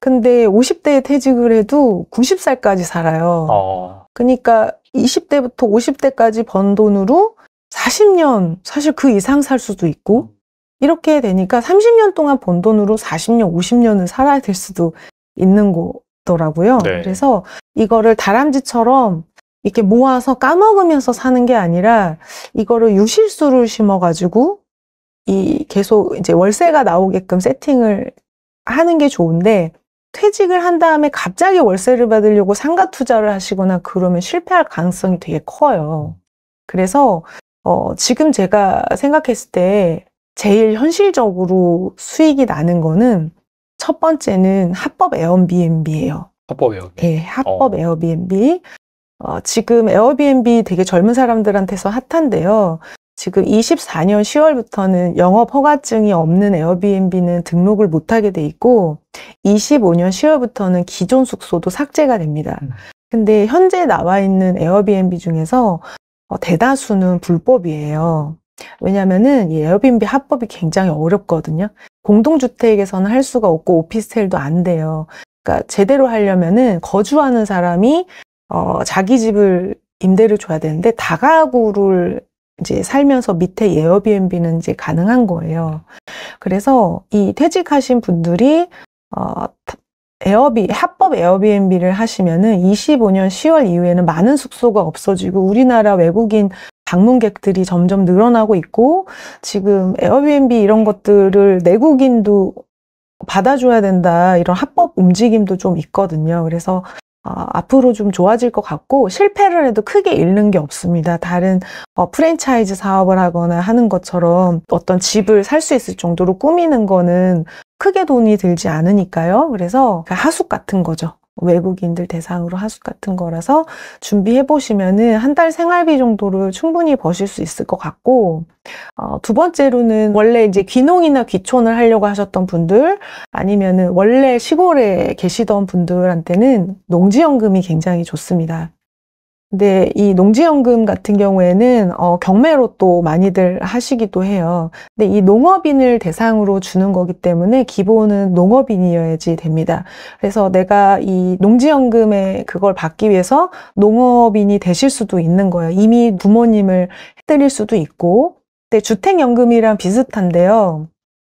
근데 50대에 퇴직을 해도 90살까지 살아요. 어. 그러니까 20대부터 50대까지 번 돈으로 40년, 사실 그 이상 살 수도 있고, 음. 이렇게 되니까 30년 동안 번 돈으로 40년, 50년은 살아야 될 수도 있는 거더라고요. 네. 그래서 이거를 다람쥐처럼 이렇게 모아서 까먹으면서 사는 게 아니라 이거를 유실수를 심어가지고 이 계속 이제 월세가 나오게끔 세팅을 하는 게 좋은데 퇴직을 한 다음에 갑자기 월세를 받으려고 상가 투자를 하시거나 그러면 실패할 가능성이 되게 커요. 그래서 어, 지금 제가 생각했을 때 제일 현실적으로 수익이 나는 거는 첫 번째는 합법 에어비앤비예요. 합법 에어비앤비. 네, 합법 어. 에어비앤비. 어, 지금 에어비앤비 되게 젊은 사람들한테서 핫한데요. 지금 24년 10월부터는 영업 허가증이 없는 에어비앤비는 등록을 못하게 돼 있고 25년 10월부터는 기존 숙소도 삭제가 됩니다. 음. 근데 현재 나와 있는 에어비앤비 중에서 어, 대다수는 불법이에요. 왜냐면은 에어비앤비 합법이 굉장히 어렵거든요. 공동주택에서는 할 수가 없고 오피스텔도 안 돼요. 그러니까 제대로 하려면은 거주하는 사람이 어, 자기 집을 임대를 줘야 되는데 다가구를 이제 살면서 밑에 에어비앤비는 이제 가능한 거예요. 그래서 이 퇴직하신 분들이 어, 에어비 합법 에어비앤비를 하시면은 25년 10월 이후에는 많은 숙소가 없어지고 우리나라 외국인 방문객들이 점점 늘어나고 있고 지금 에어비앤비 이런 것들을 내국인도 받아줘야 된다 이런 합법 움직임도 좀 있거든요. 그래서 어, 앞으로 좀 좋아질 것 같고 실패를 해도 크게 잃는 게 없습니다. 다른 어, 프랜차이즈 사업을 하거나 하는 것처럼 어떤 집을 살 수 있을 정도로 꾸미는 거는 크게 돈이 들지 않으니까요. 그래서 그러니까 하숙 같은 거죠. 외국인들 대상으로 하숙 같은 거라서 준비해 보시면은 한 달 생활비 정도를 충분히 버실 수 있을 것 같고 어, 두 번째로는 원래 이제 귀농이나 귀촌을 하려고 하셨던 분들 아니면은 원래 시골에 계시던 분들한테는 농지연금이 굉장히 좋습니다. 근이 네, 농지연금 같은 경우에는 어, 경매로 또 많이들 하시기도 해요. 근데 이 농업인을 대상으로 주는 거기 때문에 기본은 농업인이어야지 됩니다. 그래서 내가 이 농지연금에 그걸 받기 위해서 농업인이 되실 수도 있는 거예요. 이미 부모님을 해드릴 수도 있고. 근데 주택연금이랑 비슷한데요.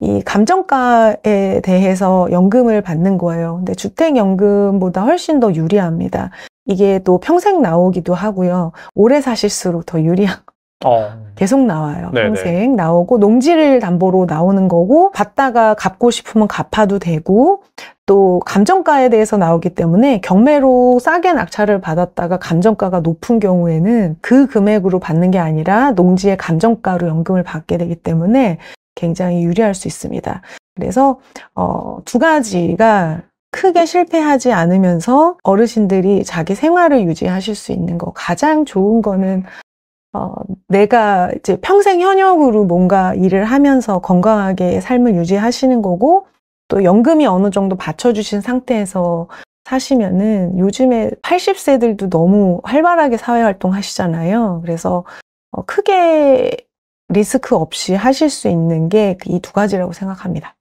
이 감정가에 대해서 연금을 받는 거예요. 근데 주택연금보다 훨씬 더 유리합니다. 이게 또 평생 나오기도 하고요. 오래 사실수록 더 유리한 어. 계속 나와요. 네네. 평생 나오고 농지를 담보로 나오는 거고 받다가 갚고 싶으면 갚아도 되고 또 감정가에 대해서 나오기 때문에 경매로 싸게 낙찰을 받았다가 감정가가 높은 경우에는 그 금액으로 받는 게 아니라 농지의 감정가로 연금을 받게 되기 때문에 굉장히 유리할 수 있습니다. 그래서 어, 두 가지가 크게 실패하지 않으면서 어르신들이 자기 생활을 유지하실 수 있는 거 가장 좋은 거는 어, 내가 이제 평생 현역으로 뭔가 일을 하면서 건강하게 삶을 유지하시는 거고 또 연금이 어느 정도 받쳐주신 상태에서 사시면은 요즘에 80세들도 너무 활발하게 사회활동 하시잖아요. 그래서 어, 크게 리스크 없이 하실 수 있는 게 이 두 가지라고 생각합니다.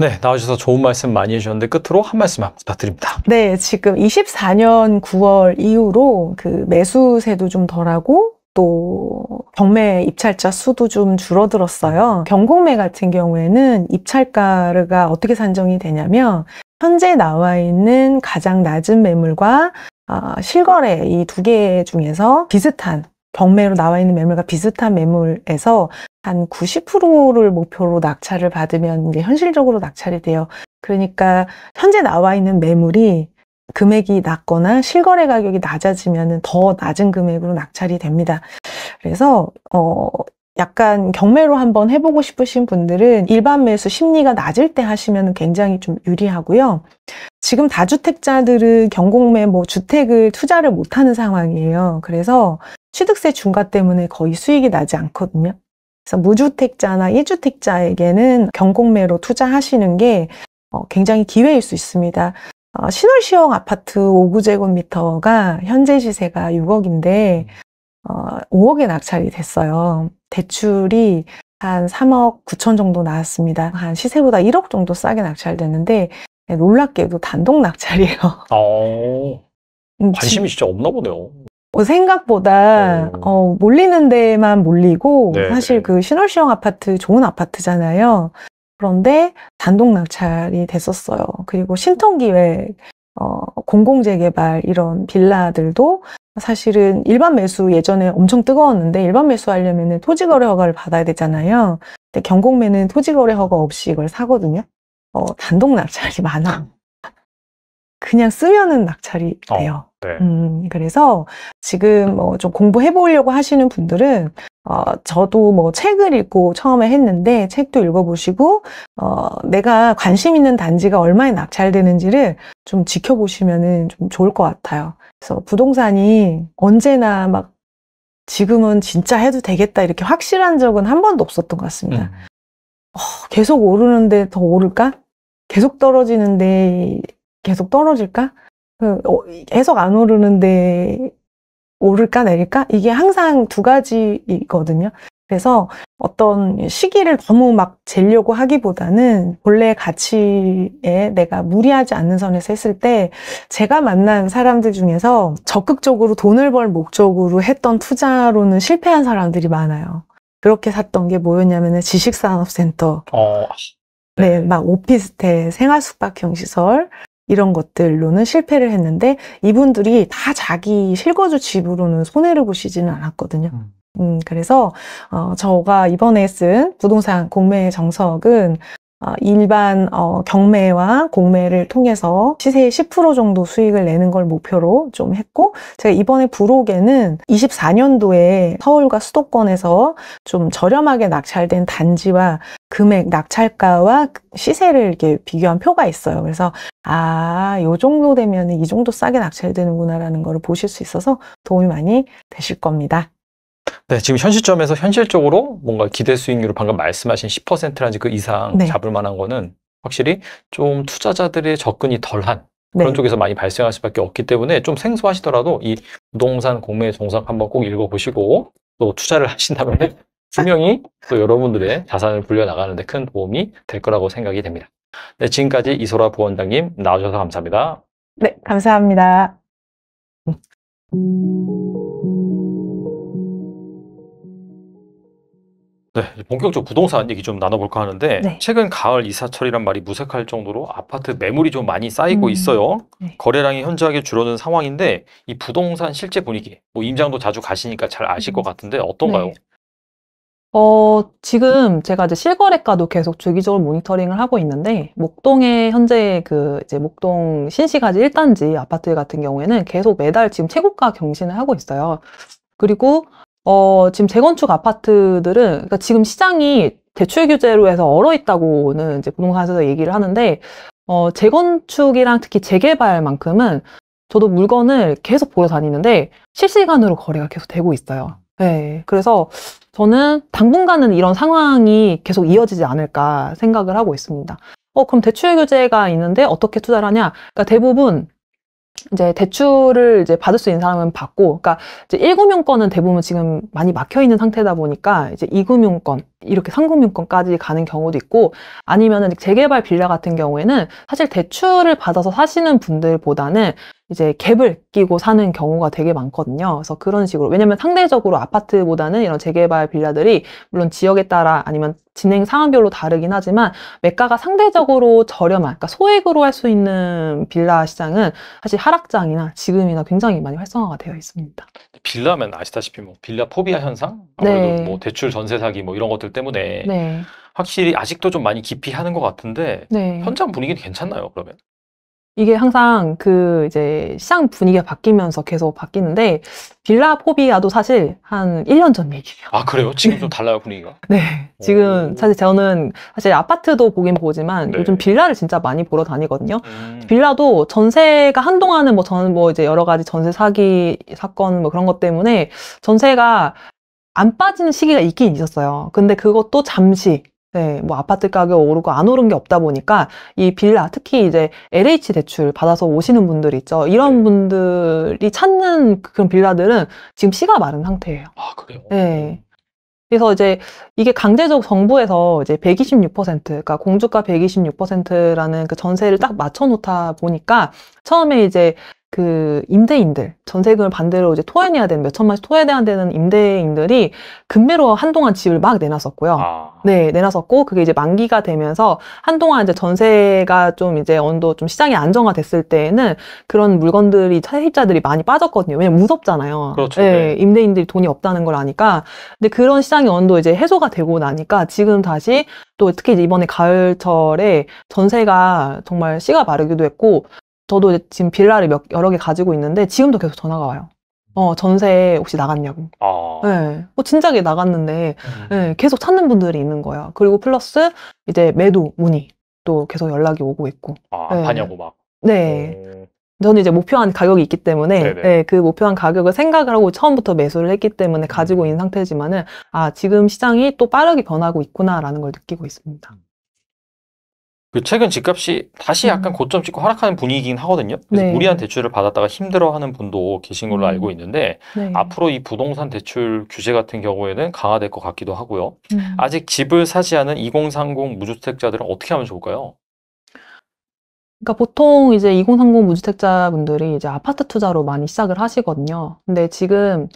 네, 나와주셔서 좋은 말씀 많이 해주셨는데 끝으로 한 말씀만 부탁드립니다. 네, 지금 24년 9월 이후로 그 매수세도 좀 덜하고 또 경매 입찰자 수도 좀 줄어들었어요. 경공매 같은 경우에는 입찰가가 어떻게 산정이 되냐면 현재 나와 있는 가장 낮은 매물과 아, 실거래 이 두 개 중에서 비슷한 경매로 나와 있는 매물과 비슷한 매물에서 한 90%를 목표로 낙찰을 받으면 이제 현실적으로 낙찰이 돼요. 그러니까 현재 나와 있는 매물이 금액이 낮거나 실거래 가격이 낮아지면 더 낮은 금액으로 낙찰이 됩니다. 그래서 어 약간 경매로 한번 해보고 싶으신 분들은 일반 매수 심리가 낮을 때 하시면 굉장히 좀 유리하고요. 지금 다주택자들은 경공매 뭐 주택을 투자를 못하는 상황이에요. 그래서 취득세 중과 때문에 거의 수익이 나지 않거든요. 그래서 무주택자나 1주택자에게는 경공매로 투자하시는 게 어, 굉장히 기회일 수 있습니다. 어, 신월시형 아파트 5제곱미터가 구 현재 시세가 6억인데 5억에 어, 낙찰이 됐어요. 대출이 한 3억 9천 정도 나왔습니다. 한 시세보다 1억 정도 싸게 낙찰됐는데 네, 놀랍게도 단독 낙찰이에요. 아, 관심이 진짜 없나 보네요. 뭐 생각보다 어. 어, 몰리는 데만 몰리고 네. 사실 네. 그 신월시형 아파트 좋은 아파트잖아요. 그런데 단독 낙찰이 됐었어요. 그리고 신통기획, 어, 공공재개발 이런 빌라들도 사실은 일반 매수 예전에 엄청 뜨거웠는데 일반 매수하려면 토지거래 허가를 받아야 되잖아요. 근데 경공매는 토지거래 허가 없이 이걸 사거든요. 어, 단독 낙찰이 많아. 그냥 쓰면은 낙찰이 어, 돼요. 어, 네. 음, 그래서 지금 뭐 좀 공부해 보려고 하시는 분들은 어, 저도 뭐 책을 읽고 처음에 했는데 책도 읽어보시고 어, 내가 관심 있는 단지가 얼마에 낙찰되는지를 좀 지켜보시면은 좀 좋을 것 같아요. 그래서 부동산이 언제나 막 지금은 진짜 해도 되겠다 이렇게 확실한 적은 한 번도 없었던 것 같습니다. 음. 어, 계속 오르는데 더 오를까? 계속 떨어지는데 계속 떨어질까? 그, 어, 계속 안 오르는데 오를까 내릴까? 이게 항상 두 가지이거든요. 그래서 어떤 시기를 너무 막 재려고 하기보다는 본래 가치에 내가 무리하지 않는 선에서 했을 때 제가 만난 사람들 중에서 적극적으로 돈을 벌 목적으로 했던 투자로는 실패한 사람들이 많아요. 그렇게 샀던 게뭐였냐면 지식산업센터. 어. 네, 막 오피스텔, 생활숙박형 시설, 이런 것들로는 실패를 했는데 이분들이 다 자기 실거주 집으로는 손해를 보시지는 않았거든요. 음. 음 그래서, 어, 저가 이번에 쓴 부동산 공매 정석은 아, 일반 어, 경매와 공매를 통해서 시세의 10% 정도 수익을 내는 걸 목표로 좀 했고 제가 이번에 부록에는 24년도에 서울과 수도권에서 좀 저렴하게 낙찰된 단지와 금액, 낙찰가와 시세를 이렇게 비교한 표가 있어요. 그래서 아, 요 정도 되면 이 정도 싸게 낙찰되는구나라는 걸 보실 수 있어서 도움이 많이 되실 겁니다. 네, 지금 현 시점에서 현실적으로 뭔가 기대 수익률을 방금 말씀하신 10%라든지 그 이상 네. 잡을 만한 거는 확실히 좀 투자자들의 접근이 덜한 네. 그런 네. 쪽에서 많이 발생할 수밖에 없기 때문에 좀 생소하시더라도 이 부동산 공매의 정상 한번 꼭 읽어보시고 또 투자를 하신다면 분명히 또 여러분들의 자산을 불려나가는데 큰 도움이 될 거라고 생각이 됩니다. 네, 지금까지 이소라 부원장님 나와주셔서 감사합니다. 네, 감사합니다. 네, 본격적으로 부동산 얘기 좀 나눠볼까 하는데 네. 최근 가을 이사철이란 말이 무색할 정도로 아파트 매물이 좀 많이 쌓이고 음. 있어요. 네. 거래량이 현저하게 줄어든 상황인데 이 부동산 실제 분위기, 뭐 임장도 자주 가시니까 잘 아실 것 음. 같은데 어떤가요? 네. 어, 지금 제가 이제 실거래가도 계속 주기적으로 모니터링을 하고 있는데, 목동에 현재 그 이제 목동 신시가지 1단지 아파트 같은 경우에는 계속 매달 지금 최고가 경신을 하고 있어요. 그리고 어, 지금 재건축 아파트들은 그러니까 지금 시장이 대출 규제로 해서 얼어 있다고는 이제 부동산에서 얘기를 하는데 어, 재건축이랑 특히 재개발만큼은 저도 물건을 계속 보러 다니는데 실시간으로 거래가 계속 되고 있어요. 네, 그래서 저는 당분간은 이런 상황이 계속 이어지지 않을까 생각을 하고 있습니다. 어, 그럼 대출 규제가 있는데 어떻게 투자를 하냐? 그러니까 대부분 이제 대출을 이제 받을 수 있는 사람은 받고, 그러니까 이제 1금융권은 대부분 지금 많이 막혀 있는 상태다 보니까 이제 2금융권 이렇게 3금융권까지 가는 경우도 있고, 아니면은 재개발 빌라 같은 경우에는 사실 대출을 받아서 사시는 분들보다는 이제 갭을 끼고 사는 경우가 되게 많거든요. 그래서 그런 식으로 왜냐면 상대적으로 아파트보다는 이런 재개발 빌라들이 물론 지역에 따라 아니면 진행 상황별로 다르긴 하지만 매가가 상대적으로 저렴한 그러니까 소액으로 할 수 있는 빌라 시장은 사실 하락장이나 지금이나 굉장히 많이 활성화가 되어 있습니다. 빌라면 아시다시피 뭐 빌라 포비아 현상 아무래도 네. 뭐 대출 전세 사기 뭐 이런 것들 때문에 네. 확실히 아직도 좀 많이 기피하는 것 같은데 네. 현장 분위기는 괜찮나요 그러면? 이게 항상 그 이제 시장 분위기가 바뀌면서 계속 바뀌는데 빌라 포비아도 사실 한 1년 전 얘기예요. 아 그래요? 지금 네. 좀 달라요 분위기가? 네. 지금 오. 사실 저는 사실 아파트도 보긴 보지만 네. 요즘 빌라를 진짜 많이 보러 다니거든요. 음. 빌라도 전세가 한동안은 뭐 저는 뭐 이제 여러 가지 전세 사기 사건 뭐 그런 것 때문에 전세가 안 빠지는 시기가 있긴 있었어요. 근데 그것도 잠시 네, 뭐 아파트 가격 오르고 안 오른 게 없다 보니까 이 빌라, 특히 이제 LH 대출 받아서 오시는 분들 있죠. 이런 네. 분들이 찾는 그런 빌라들은 지금 시가 마른 상태예요. 아, 그래요? 네. 그래서 이제 이게 강제적 정부에서 이제 126%, 그러니까 공주가 126%라는 그 전세를 딱 맞춰 놓다 보니까 처음에 이제 그 임대인들 전세금을 반대로 이제 토해내야 되는 몇 천만씩 토해내야 되는 임대인들이 금매로 한동안 집을 막 내놨었고요. 아. 네 내놨었고 그게 이제 만기가 되면서 한동안 이제 전세가 좀 이제 언도 좀 시장이 안정화됐을 때에는 그런 물건들이 세입자들이 많이 빠졌거든요. 왜냐면 무섭잖아요. 그렇죠. 네, 네. 임대인들이 돈이 없다는 걸 아니까. 근데 그런 시장이 언도 이제 해소가 되고 나니까 지금 다시 또 특히 이번에 가을철에 전세가 정말 씨가 마르기도 했고 저도 지금 빌라를 몇, 여러 개 가지고 있는데 지금도 계속 전화가 와요. 어, 전세 혹시 나갔냐고. 아. 네. 어, 진작에 나갔는데, 음. 네, 계속 찾는 분들이 있는 거야. 그리고 플러스, 이제 매도 문의 또 계속 연락이 오고 있고. 아, 네. 예. 하냐고 막. 네. 음. 저는 이제 목표한 가격이 있기 때문에 네, 네. 그 목표한 가격을 생각을 하고 처음부터 매수를 했기 때문에 가지고 음. 있는 상태지만은 아 지금 시장이 또 빠르게 변하고 있구나라는 걸 느끼고 있습니다. 음. 그 최근 집값이 다시 음. 약간 고점 찍고 하락하는 분위기긴 하거든요. 그래서 네. 무리한 대출을 받았다가 힘들어하는 분도 계신 걸로 음. 알고 있는데 네. 앞으로 이 부동산 대출 규제 같은 경우에는 강화될 것 같기도 하고요. 음. 아직 집을 사지 않은 2030 무주택자들은 어떻게 하면 좋을까요? 그러니까 보통 이제 2030 무주택자분들이 이제 아파트 투자로 많이 시작을 하시거든요. 근데 지금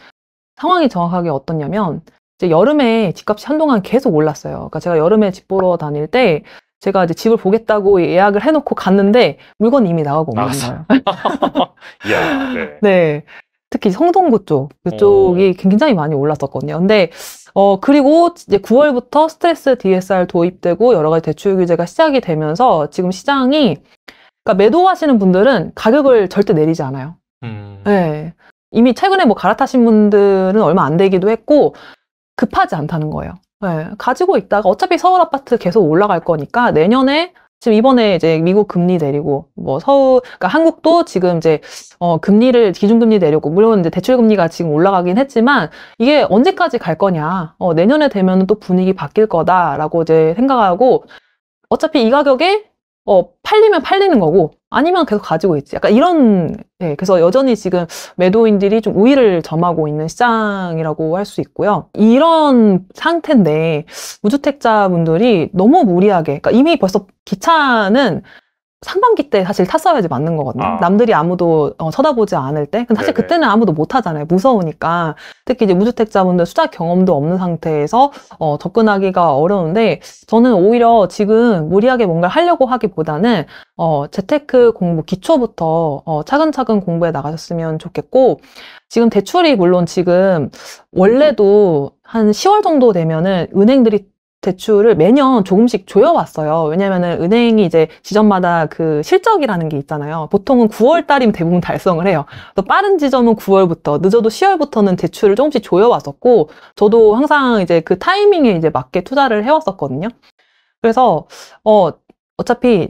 상황이 정확하게 어떻냐면 이제 여름에 집값이 한동안 계속 올랐어요. 그러니까 제가 여름에 집 보러 다닐 때 제가 이제 집을 보겠다고 예약을 해놓고 갔는데 물건이 미 나가고 없는 아, 거예요. 네. 네. 특히 성동구 쪽 그쪽이 오. 어. 굉장히 많이 올랐었거든요. 근데 어 그리고 이제 9월부터 스트레스 DSR 도입되고 여러 가지 대출 규제가 시작이 되면서 지금 시장이 그러니까 매도하시는 분들은 가격을 절대 내리지 않아요. 음. 네. 이미 최근에 뭐 갈아타신 분들은 얼마 안 되기도 했고 급하지 않다는 거예요. 네, 가지고 있다가 어차피 서울 아파트 계속 올라갈 거니까 내년에 지금 이번에 이제 미국 금리 내리고 뭐 서울 그러니까 한국도 지금 이제 어 금리를 기준금리 내리고 물론 이제 대출금리가 지금 올라가긴 했지만 이게 언제까지 갈 거냐 어 내년에 되면 또 분위기 바뀔 거다라고 이제 생각하고 어차피 이 가격에 어 팔리면 팔리는 거고 아니면 계속 가지고 있지. 약간 이런, 네, 그래서 여전히 지금 매도인들이 좀 우위를 점하고 있는 시장이라고 할 수 있고요. 이런 상태인데, 무주택자분들이 너무 무리하게, 그러니까 이미 벌써 기차는 상반기 때 사실 탔어야지 맞는 거거든요. 아. 남들이 아무도 어, 쳐다보지 않을 때. 근데 사실 네네. 그때는 아무도 못하잖아요 무서우니까. 특히 이제 무주택자분들 수자 경험도 없는 상태에서 어, 접근하기가 어려운데 저는 오히려 지금 무리하게 뭔가 하려고 하기보다는 어, 재테크 공부 기초부터 어, 차근차근 공부해 나가셨으면 좋겠고 지금 대출이 물론 지금 음. 원래도 한 10월 정도 되면은 은행들이 대출을 매년 조금씩 조여왔어요. 왜냐면은 은행이 이제 지점마다 그 실적이라는 게 있잖아요. 보통은 9월 달이면 대부분 달성을 해요. 또 빠른 지점은 9월부터, 늦어도 10월부터는 대출을 조금씩 조여왔었고, 저도 항상 이제 그 타이밍에 이제 맞게 투자를 해왔었거든요. 그래서, 어, 어차피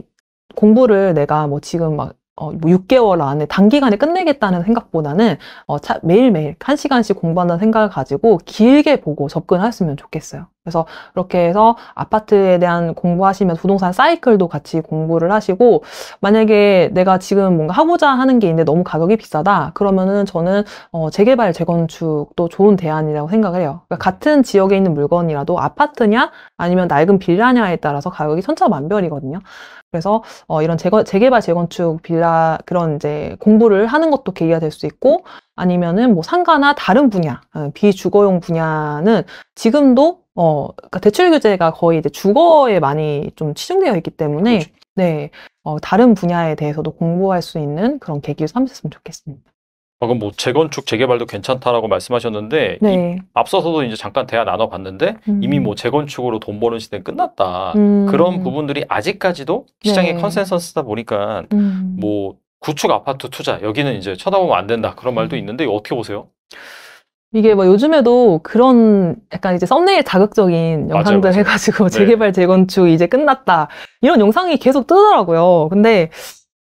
공부를 내가 뭐 지금 막 어, 뭐 6개월 안에 단기간에 끝내겠다는 생각보다는 어, 차, 매일매일 1시간씩 공부한다는 생각을 가지고 길게 보고 접근했으면 좋겠어요. 그래서 이렇게 해서 아파트에 대한 공부하시면 부동산 사이클도 같이 공부를 하시고 만약에 내가 지금 뭔가 하고자 하는 게 있는데 너무 가격이 비싸다 그러면은 저는 어, 재개발 재건축도 좋은 대안이라고 생각을 해요 그러니까 음. 같은 지역에 있는 물건이라도 아파트냐 아니면 낡은 빌라냐에 따라서 가격이 천차만별이거든요 그래서 어, 이런 재거, 재개발 재건축 빌라 그런 이제 공부를 하는 것도 계기가 될 수 있고 아니면은 뭐 상가나 다른 분야 어, 비주거용 분야는 지금도 어, 그러니까 대출 규제가 거의 이제 주거에 많이 좀 치중되어 있기 때문에 그렇죠. 네, 어, 다른 분야에 대해서도 공부할 수 있는 그런 계기로 삼으셨으면 좋겠습니다. 방금 어, 뭐 재건축 재개발도 괜찮다라고 말씀하셨는데 네. 앞서서도 이제 잠깐 대화 나눠봤는데 음. 이미 뭐 음. 재건축으로 돈 버는 시대는 끝났다 음. 그런 부분들이 아직까지도 시장의 네. 컨센서스다 보니까 음. 뭐 구축 아파트 투자 여기는 이제 쳐다보면 안 된다 그런 말도 음. 있는데 어떻게 보세요? 이게 뭐 요즘에도 그런 약간 이제 썸네일 자극적인 영상들 맞아요, 맞아요. 해가지고 네. 재개발 재건축 이제 끝났다 이런 영상이 계속 뜨더라고요. 근데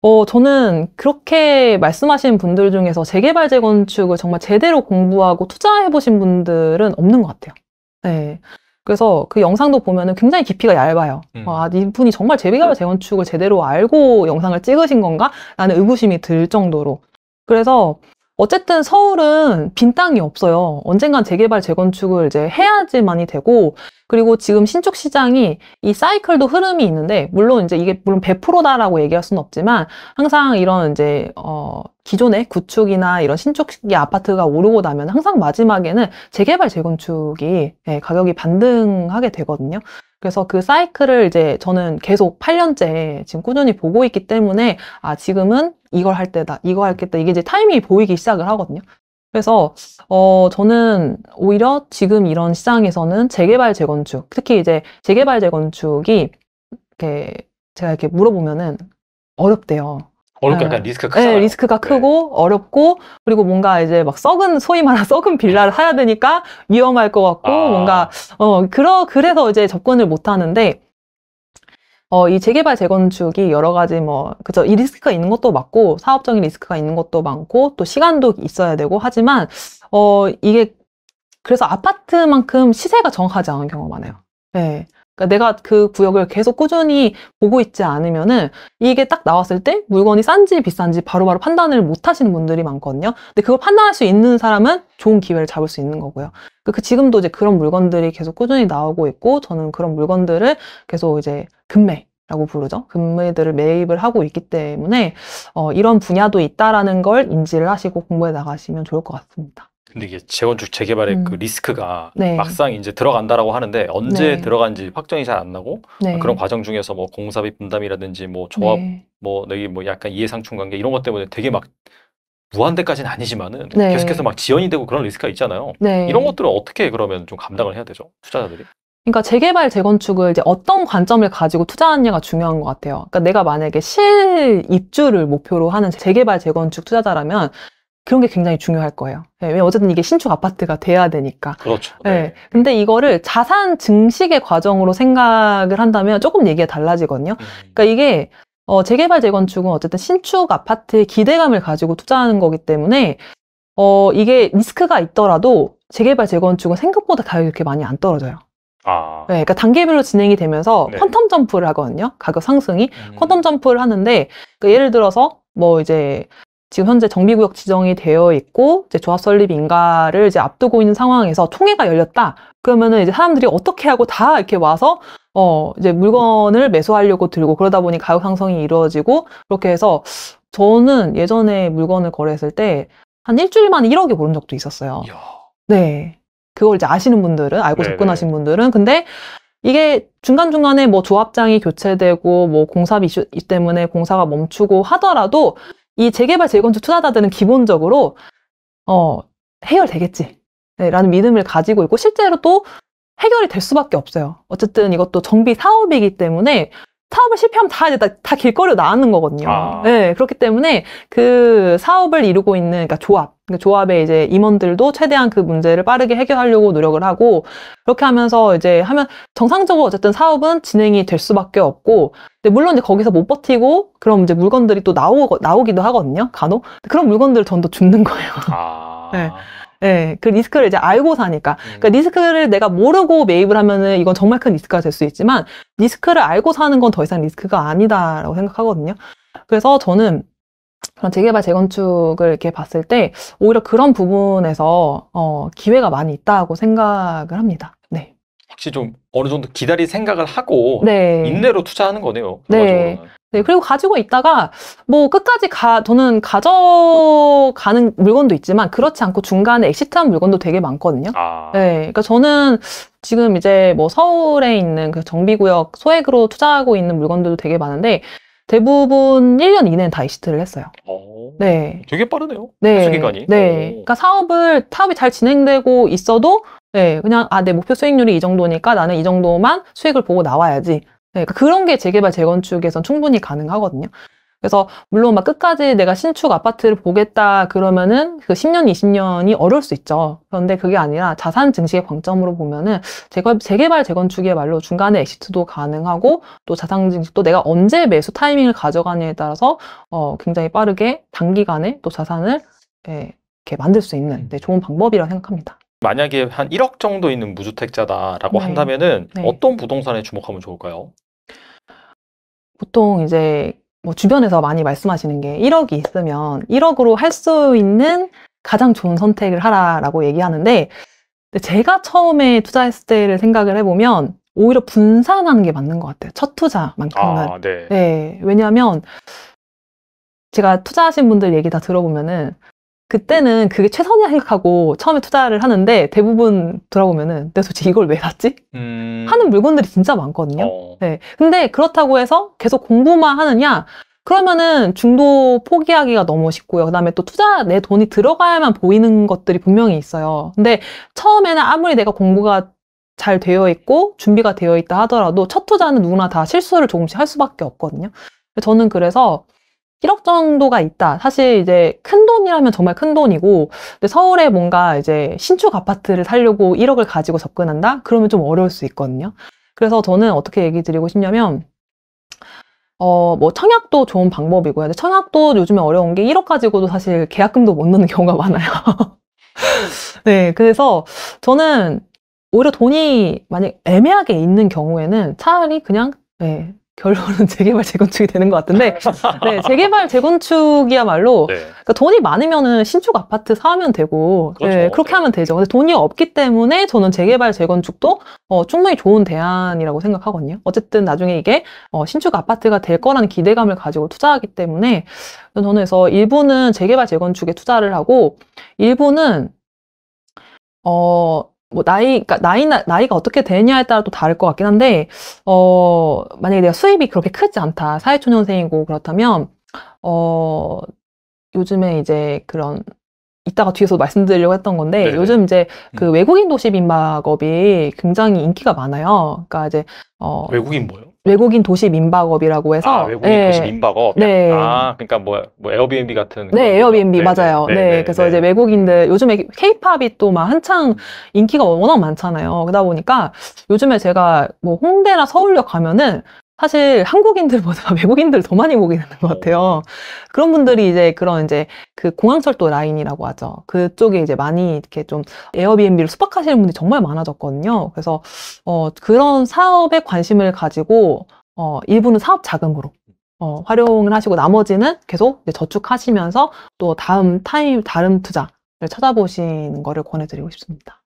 어 저는 그렇게 말씀하신 분들 중에서 재개발 재건축을 정말 제대로 공부하고 투자해 보신 분들은 없는 것 같아요. 네. 그래서 그 영상도 보면은 굉장히 깊이가 얇아요. 음. 아, 이분이 정말 재개발 음. 재건축을 제대로 알고 영상을 찍으신 건가? 라는 의구심이 들 정도로. 그래서 어쨌든 서울은 빈 땅이 없어요. 언젠간 재개발, 재건축을 이제 해야지만이 되고, 그리고 지금 신축 시장이 이 사이클도 흐름이 있는데, 물론 이제 이게 물론 100%다라고 얘기할 수는 없지만, 항상 이런 이제, 어, 기존의 구축이나 이런 신축의 아파트가 오르고 나면 항상 마지막에는 재개발, 재건축이 예, 가격이 반등하게 되거든요. 그래서 그 사이클을 이제 저는 계속 8년째 지금 꾸준히 보고 있기 때문에 아 지금은 이걸 할 때다 이거 할겠다 이게 이제 타이밍이 보이기 시작을 하거든요. 그래서 어 저는 오히려 지금 이런 시장에서는 재개발 재건축 특히 이제 재개발 재건축이 이렇게 제가 이렇게 물어보면은 어렵대요. 어렵고 네. 약간 리스크가 크잖아요. 네, 리스크가 네. 크고 네. 어렵고 그리고 뭔가 이제 막 썩은 소위 말하는 썩은 빌라를 사야 되니까 위험할 것 같고 아. 뭔가 어 그러 그래서 이제 접근을 못 하는데 어, 이 재개발 재건축이 여러 가지 뭐 그죠 이 리스크가 있는 것도 맞고 사업적인 리스크가 있는 것도 많고 또 시간도 있어야 되고 하지만 어 이게 그래서 아파트만큼 시세가 정하지 않은 경우가 많아요. 네. 그러니까 내가 그 구역을 계속 꾸준히 보고 있지 않으면은 이게 딱 나왔을 때 물건이 싼지 비싼지 바로바로 바로 판단을 못 하시는 분들이 많거든요. 근데 그걸 판단할 수 있는 사람은 좋은 기회를 잡을 수 있는 거고요. 그러니까 그 지금도 이제 그런 물건들이 계속 꾸준히 나오고 있고 저는 그런 물건들을 계속 이제 금매 라고 부르죠. 금매들을 매입을 하고 있기 때문에 어, 이런 분야도 있다라는 걸 인지를 하시고 공부해 나가시면 좋을 것 같습니다. 근데 이게 재건축 재개발의 음. 그 리스크가 네. 막상 이제 들어간다라고 하는데 언제 네. 들어간지 확정이 잘 안 나고 네. 뭐 그런 과정 중에서 뭐 공사비 분담이라든지 뭐 조합 네. 뭐 여기 뭐 약간 이해상충 관계 이런 것 때문에 되게 막 무한대까지는 아니지만은 네. 계속해서 막 지연이 되고 그런 리스크가 있잖아요. 네. 이런 것들은 어떻게 그러면 좀 감당을 해야 되죠 투자자들이? 그러니까 재개발 재건축을 이제 어떤 관점을 가지고 투자하느냐가 중요한 것 같아요. 그러니까 내가 만약에 실 입주를 목표로 하는 재개발 재건축 투자자라면 그런 게 굉장히 중요할 거예요. 네, 예, 왜 어쨌든 이게 신축 아파트가 돼야 되니까. 그렇죠. 네. 네. 근데 이거를 자산 증식의 과정으로 생각을 한다면 조금 얘기가 달라지거든요. 음. 그러니까 이게 어, 재개발 재건축은 어쨌든 신축 아파트의 기대감을 가지고 투자하는 거기 때문에 어, 이게 리스크가 있더라도 재개발 재건축은 생각보다 가격이 그렇게 많이 안 떨어져요. 아. 네, 그러니까 단계별로 진행이 되면서 네. 퀀텀 점프를 하거든요. 가격 상승이 음. 퀀텀 점프를 하는데 그러니까 예를 들어서 뭐 이제 지금 현재 정비구역 지정이 되어 있고 이제 조합 설립 인가를 이제 앞두고 있는 상황에서 총회가 열렸다. 그러면은 이제 사람들이 어떻게 하고 다 이렇게 와서 어 이제 물건을 매수하려고 들고 그러다 보니 가격 상승이 이루어지고 그렇게 해서 저는 예전에 물건을 거래했을 때 한 일주일 만에 1억이 오른 적도 있었어요. 네. 그걸 이제 아시는 분들은 알고 네, 접근하신 네. 분들은 근데 이게 중간중간에 뭐 조합장이 교체되고 뭐 공사 비 이슈 때문에 공사가 멈추고 하더라도 이 재개발 재건축 투자자들은 기본적으로 어, 해결되겠지. 네, 라는 믿음을 가지고 있고 실제로 또 해결이 될 수밖에 없어요. 어쨌든 이것도 정비 사업이기 때문에 사업을 실패하면 다 이제 다, 다 길거리로 나가는 거거든요. 아. 네, 그렇기 때문에 그 사업을 이루고 있는 그러니까 조합 그러니까 조합의 이제 임원들도 최대한 그 문제를 빠르게 해결하려고 노력을 하고 그렇게 하면서 이제 하면 정상적으로 어쨌든 사업은 진행이 될 수밖에 없고 근데 물론 이제 거기서 못 버티고 그럼 이제 물건들이 또 나오 나오기도 하거든요 간혹 그런 물건들 을전더 줍는 거예요. 아... 네. 네, 그 리스크를 이제 알고 사니까. 음. 그니까 리스크를 내가 모르고 매입을 하면은 이건 정말 큰 리스크가 될 수 있지만 리스크를 알고 사는 건 더 이상 리스크가 아니다라고 생각하거든요. 그래서 저는 그런 재개발 재건축을 이렇게 봤을 때 오히려 그런 부분에서 어, 기회가 많이 있다고 생각을 합니다. 네. 혹시 좀 어느 정도 기다릴 생각을 하고 네. 인내로 투자하는 거네요. 네. 네. 그리고 가지고 있다가 뭐 끝까지 가 저는 가져가는 물건도 있지만 그렇지 않고 중간에 엑시트한 물건도 되게 많거든요. 아. 네. 그러니까 저는 지금 이제 뭐 서울에 있는 그 정비구역 소액으로 투자하고 있는 물건들도 되게 많은데 대부분 1년 이내에다 이시트를 했어요. 오, 어, 네. 되게 빠르네요. 네. 기간이. 네. 오. 그러니까 사업을 사업이 잘 진행되고 있어도 네, 그냥 아, 내 목표 수익률이 이 정도니까 나는 이 정도만 수익을 보고 나와야지. 네, 그러니까 그런 게 재개발 재건축에선 충분히 가능하거든요. 그래서 물론 막 끝까지 내가 신축 아파트를 보겠다 그러면은 그 10년, 20년이 어려울 수 있죠. 그런데 그게 아니라 자산 증식의 관점으로 보면은 재개발, 재건축의말로 중간에 엑시트도 가능하고 또 자산 증식도 내가 언제 매수 타이밍을 가져가느냐에 따라서 어, 굉장히 빠르게 단기간에 또 자산을 예, 이렇게 만들 수 있는 네, 좋은 방법이라 고 생각합니다. 만약에 한 1억 정도 있는 무주택자다라고 네. 한다면은 네. 어떤 부동산에 주목하면 좋을까요? 보통 이제 뭐 주변에서 많이 말씀하시는 게 1억이 있으면 1억으로 할 수 있는 가장 좋은 선택을 하라라고 얘기하는데 제가 처음에 투자했을 때를 생각을 해보면 오히려 분산하는 게 맞는 것 같아요. 첫 투자만큼은. 아, 네. 네. 왜냐하면 제가 투자하신 분들 얘기 다 들어보면은 그때는 그게 최선이야 생각하고 처음에 투자를 하는데 대부분 돌아보면은 내가 도대체 이걸 왜 샀지? 음... 하는 물건들이 진짜 많거든요. 어... 네. 근데 그렇다고 해서 계속 공부만 하느냐? 그러면은 중도 포기하기가 너무 쉽고요. 그다음에 또 투자 내 돈이 들어가야만 보이는 것들이 분명히 있어요. 근데 처음에는 아무리 내가 공부가 잘 되어 있고 준비가 되어 있다 하더라도 첫 투자는 누구나 다 실수를 조금씩 할 수밖에 없거든요. 저는 그래서 1억 정도가 있다. 사실 이제 큰 돈이라면 정말 큰 돈이고, 근데 서울에 뭔가 이제 신축 아파트를 살려고 1억을 가지고 접근한다? 그러면 좀 어려울 수 있거든요. 그래서 저는 어떻게 얘기 드리고 싶냐면, 어, 뭐, 청약도 좋은 방법이고요. 근데 청약도 요즘에 어려운 게 1억 가지고도 사실 계약금도 못 넣는 경우가 많아요. 네, 그래서 저는 오히려 돈이 만약 애매하게 있는 경우에는 차라리 그냥, 네, 결론은 재개발 재건축이 되는 것 같은데 네, 재개발 재건축이야말로 네. 그러니까 돈이 많으면은 신축 아파트 사면 되고 네, 그렇죠. 네, 그렇게 하면 되죠. 근데 돈이 없기 때문에 저는 재개발 재건축도 어, 충분히 좋은 대안이라고 생각하거든요. 어쨌든 나중에 이게 어, 신축 아파트가 될 거라는 기대감을 가지고 투자하기 때문에 저는 그래서 일부는 재개발 재건축에 투자를 하고 일부는 어, 뭐 나이 그러니까 나이 나이가 어떻게 되냐에 따라 또 다를 것 같긴 한데 어 만약에 내가 수입이 그렇게 크지 않다 사회초년생이고 그렇다면 어 요즘에 이제 그런 이따가 뒤에서 말씀드리려고 했던 건데 네네. 네. 요즘 이제 음. 그 외국인 도시 빈막업이 굉장히 인기가 많아요. 그러니까 이제 어 외국인 뭐요? 외국인 도시 민박업이라고 해서 아, 외국인 네. 도시 민박업 네. 아 그러니까 뭐, 뭐 에어비앤비 같은 네 에어비앤비 네, 맞아요 네, 네, 네, 네 그래서 네. 이제 외국인들 요즘에 케이팝이 또 막 한창 인기가 워낙 많잖아요 그러다 보니까 요즘에 제가 뭐 홍대나 서울역 가면은 사실 한국인들보다 외국인들 더 많이 보게 되는것 네. 같아요. 그런 분들이 이제 그런 이제 그 공항철도 라인이라고 하죠. 그쪽에 이제 많이 이렇게 좀 에어비앤비를 수박하시는 분들이 정말 많아졌거든요. 그래서 어 그런 사업에 관심을 가지고 어 일부는 사업 자금으로 어 활용을 하시고 나머지는 계속 저축하시면서 또 다음 타임 다른 투자 를 찾아보시는 거를 권해드리고 싶습니다.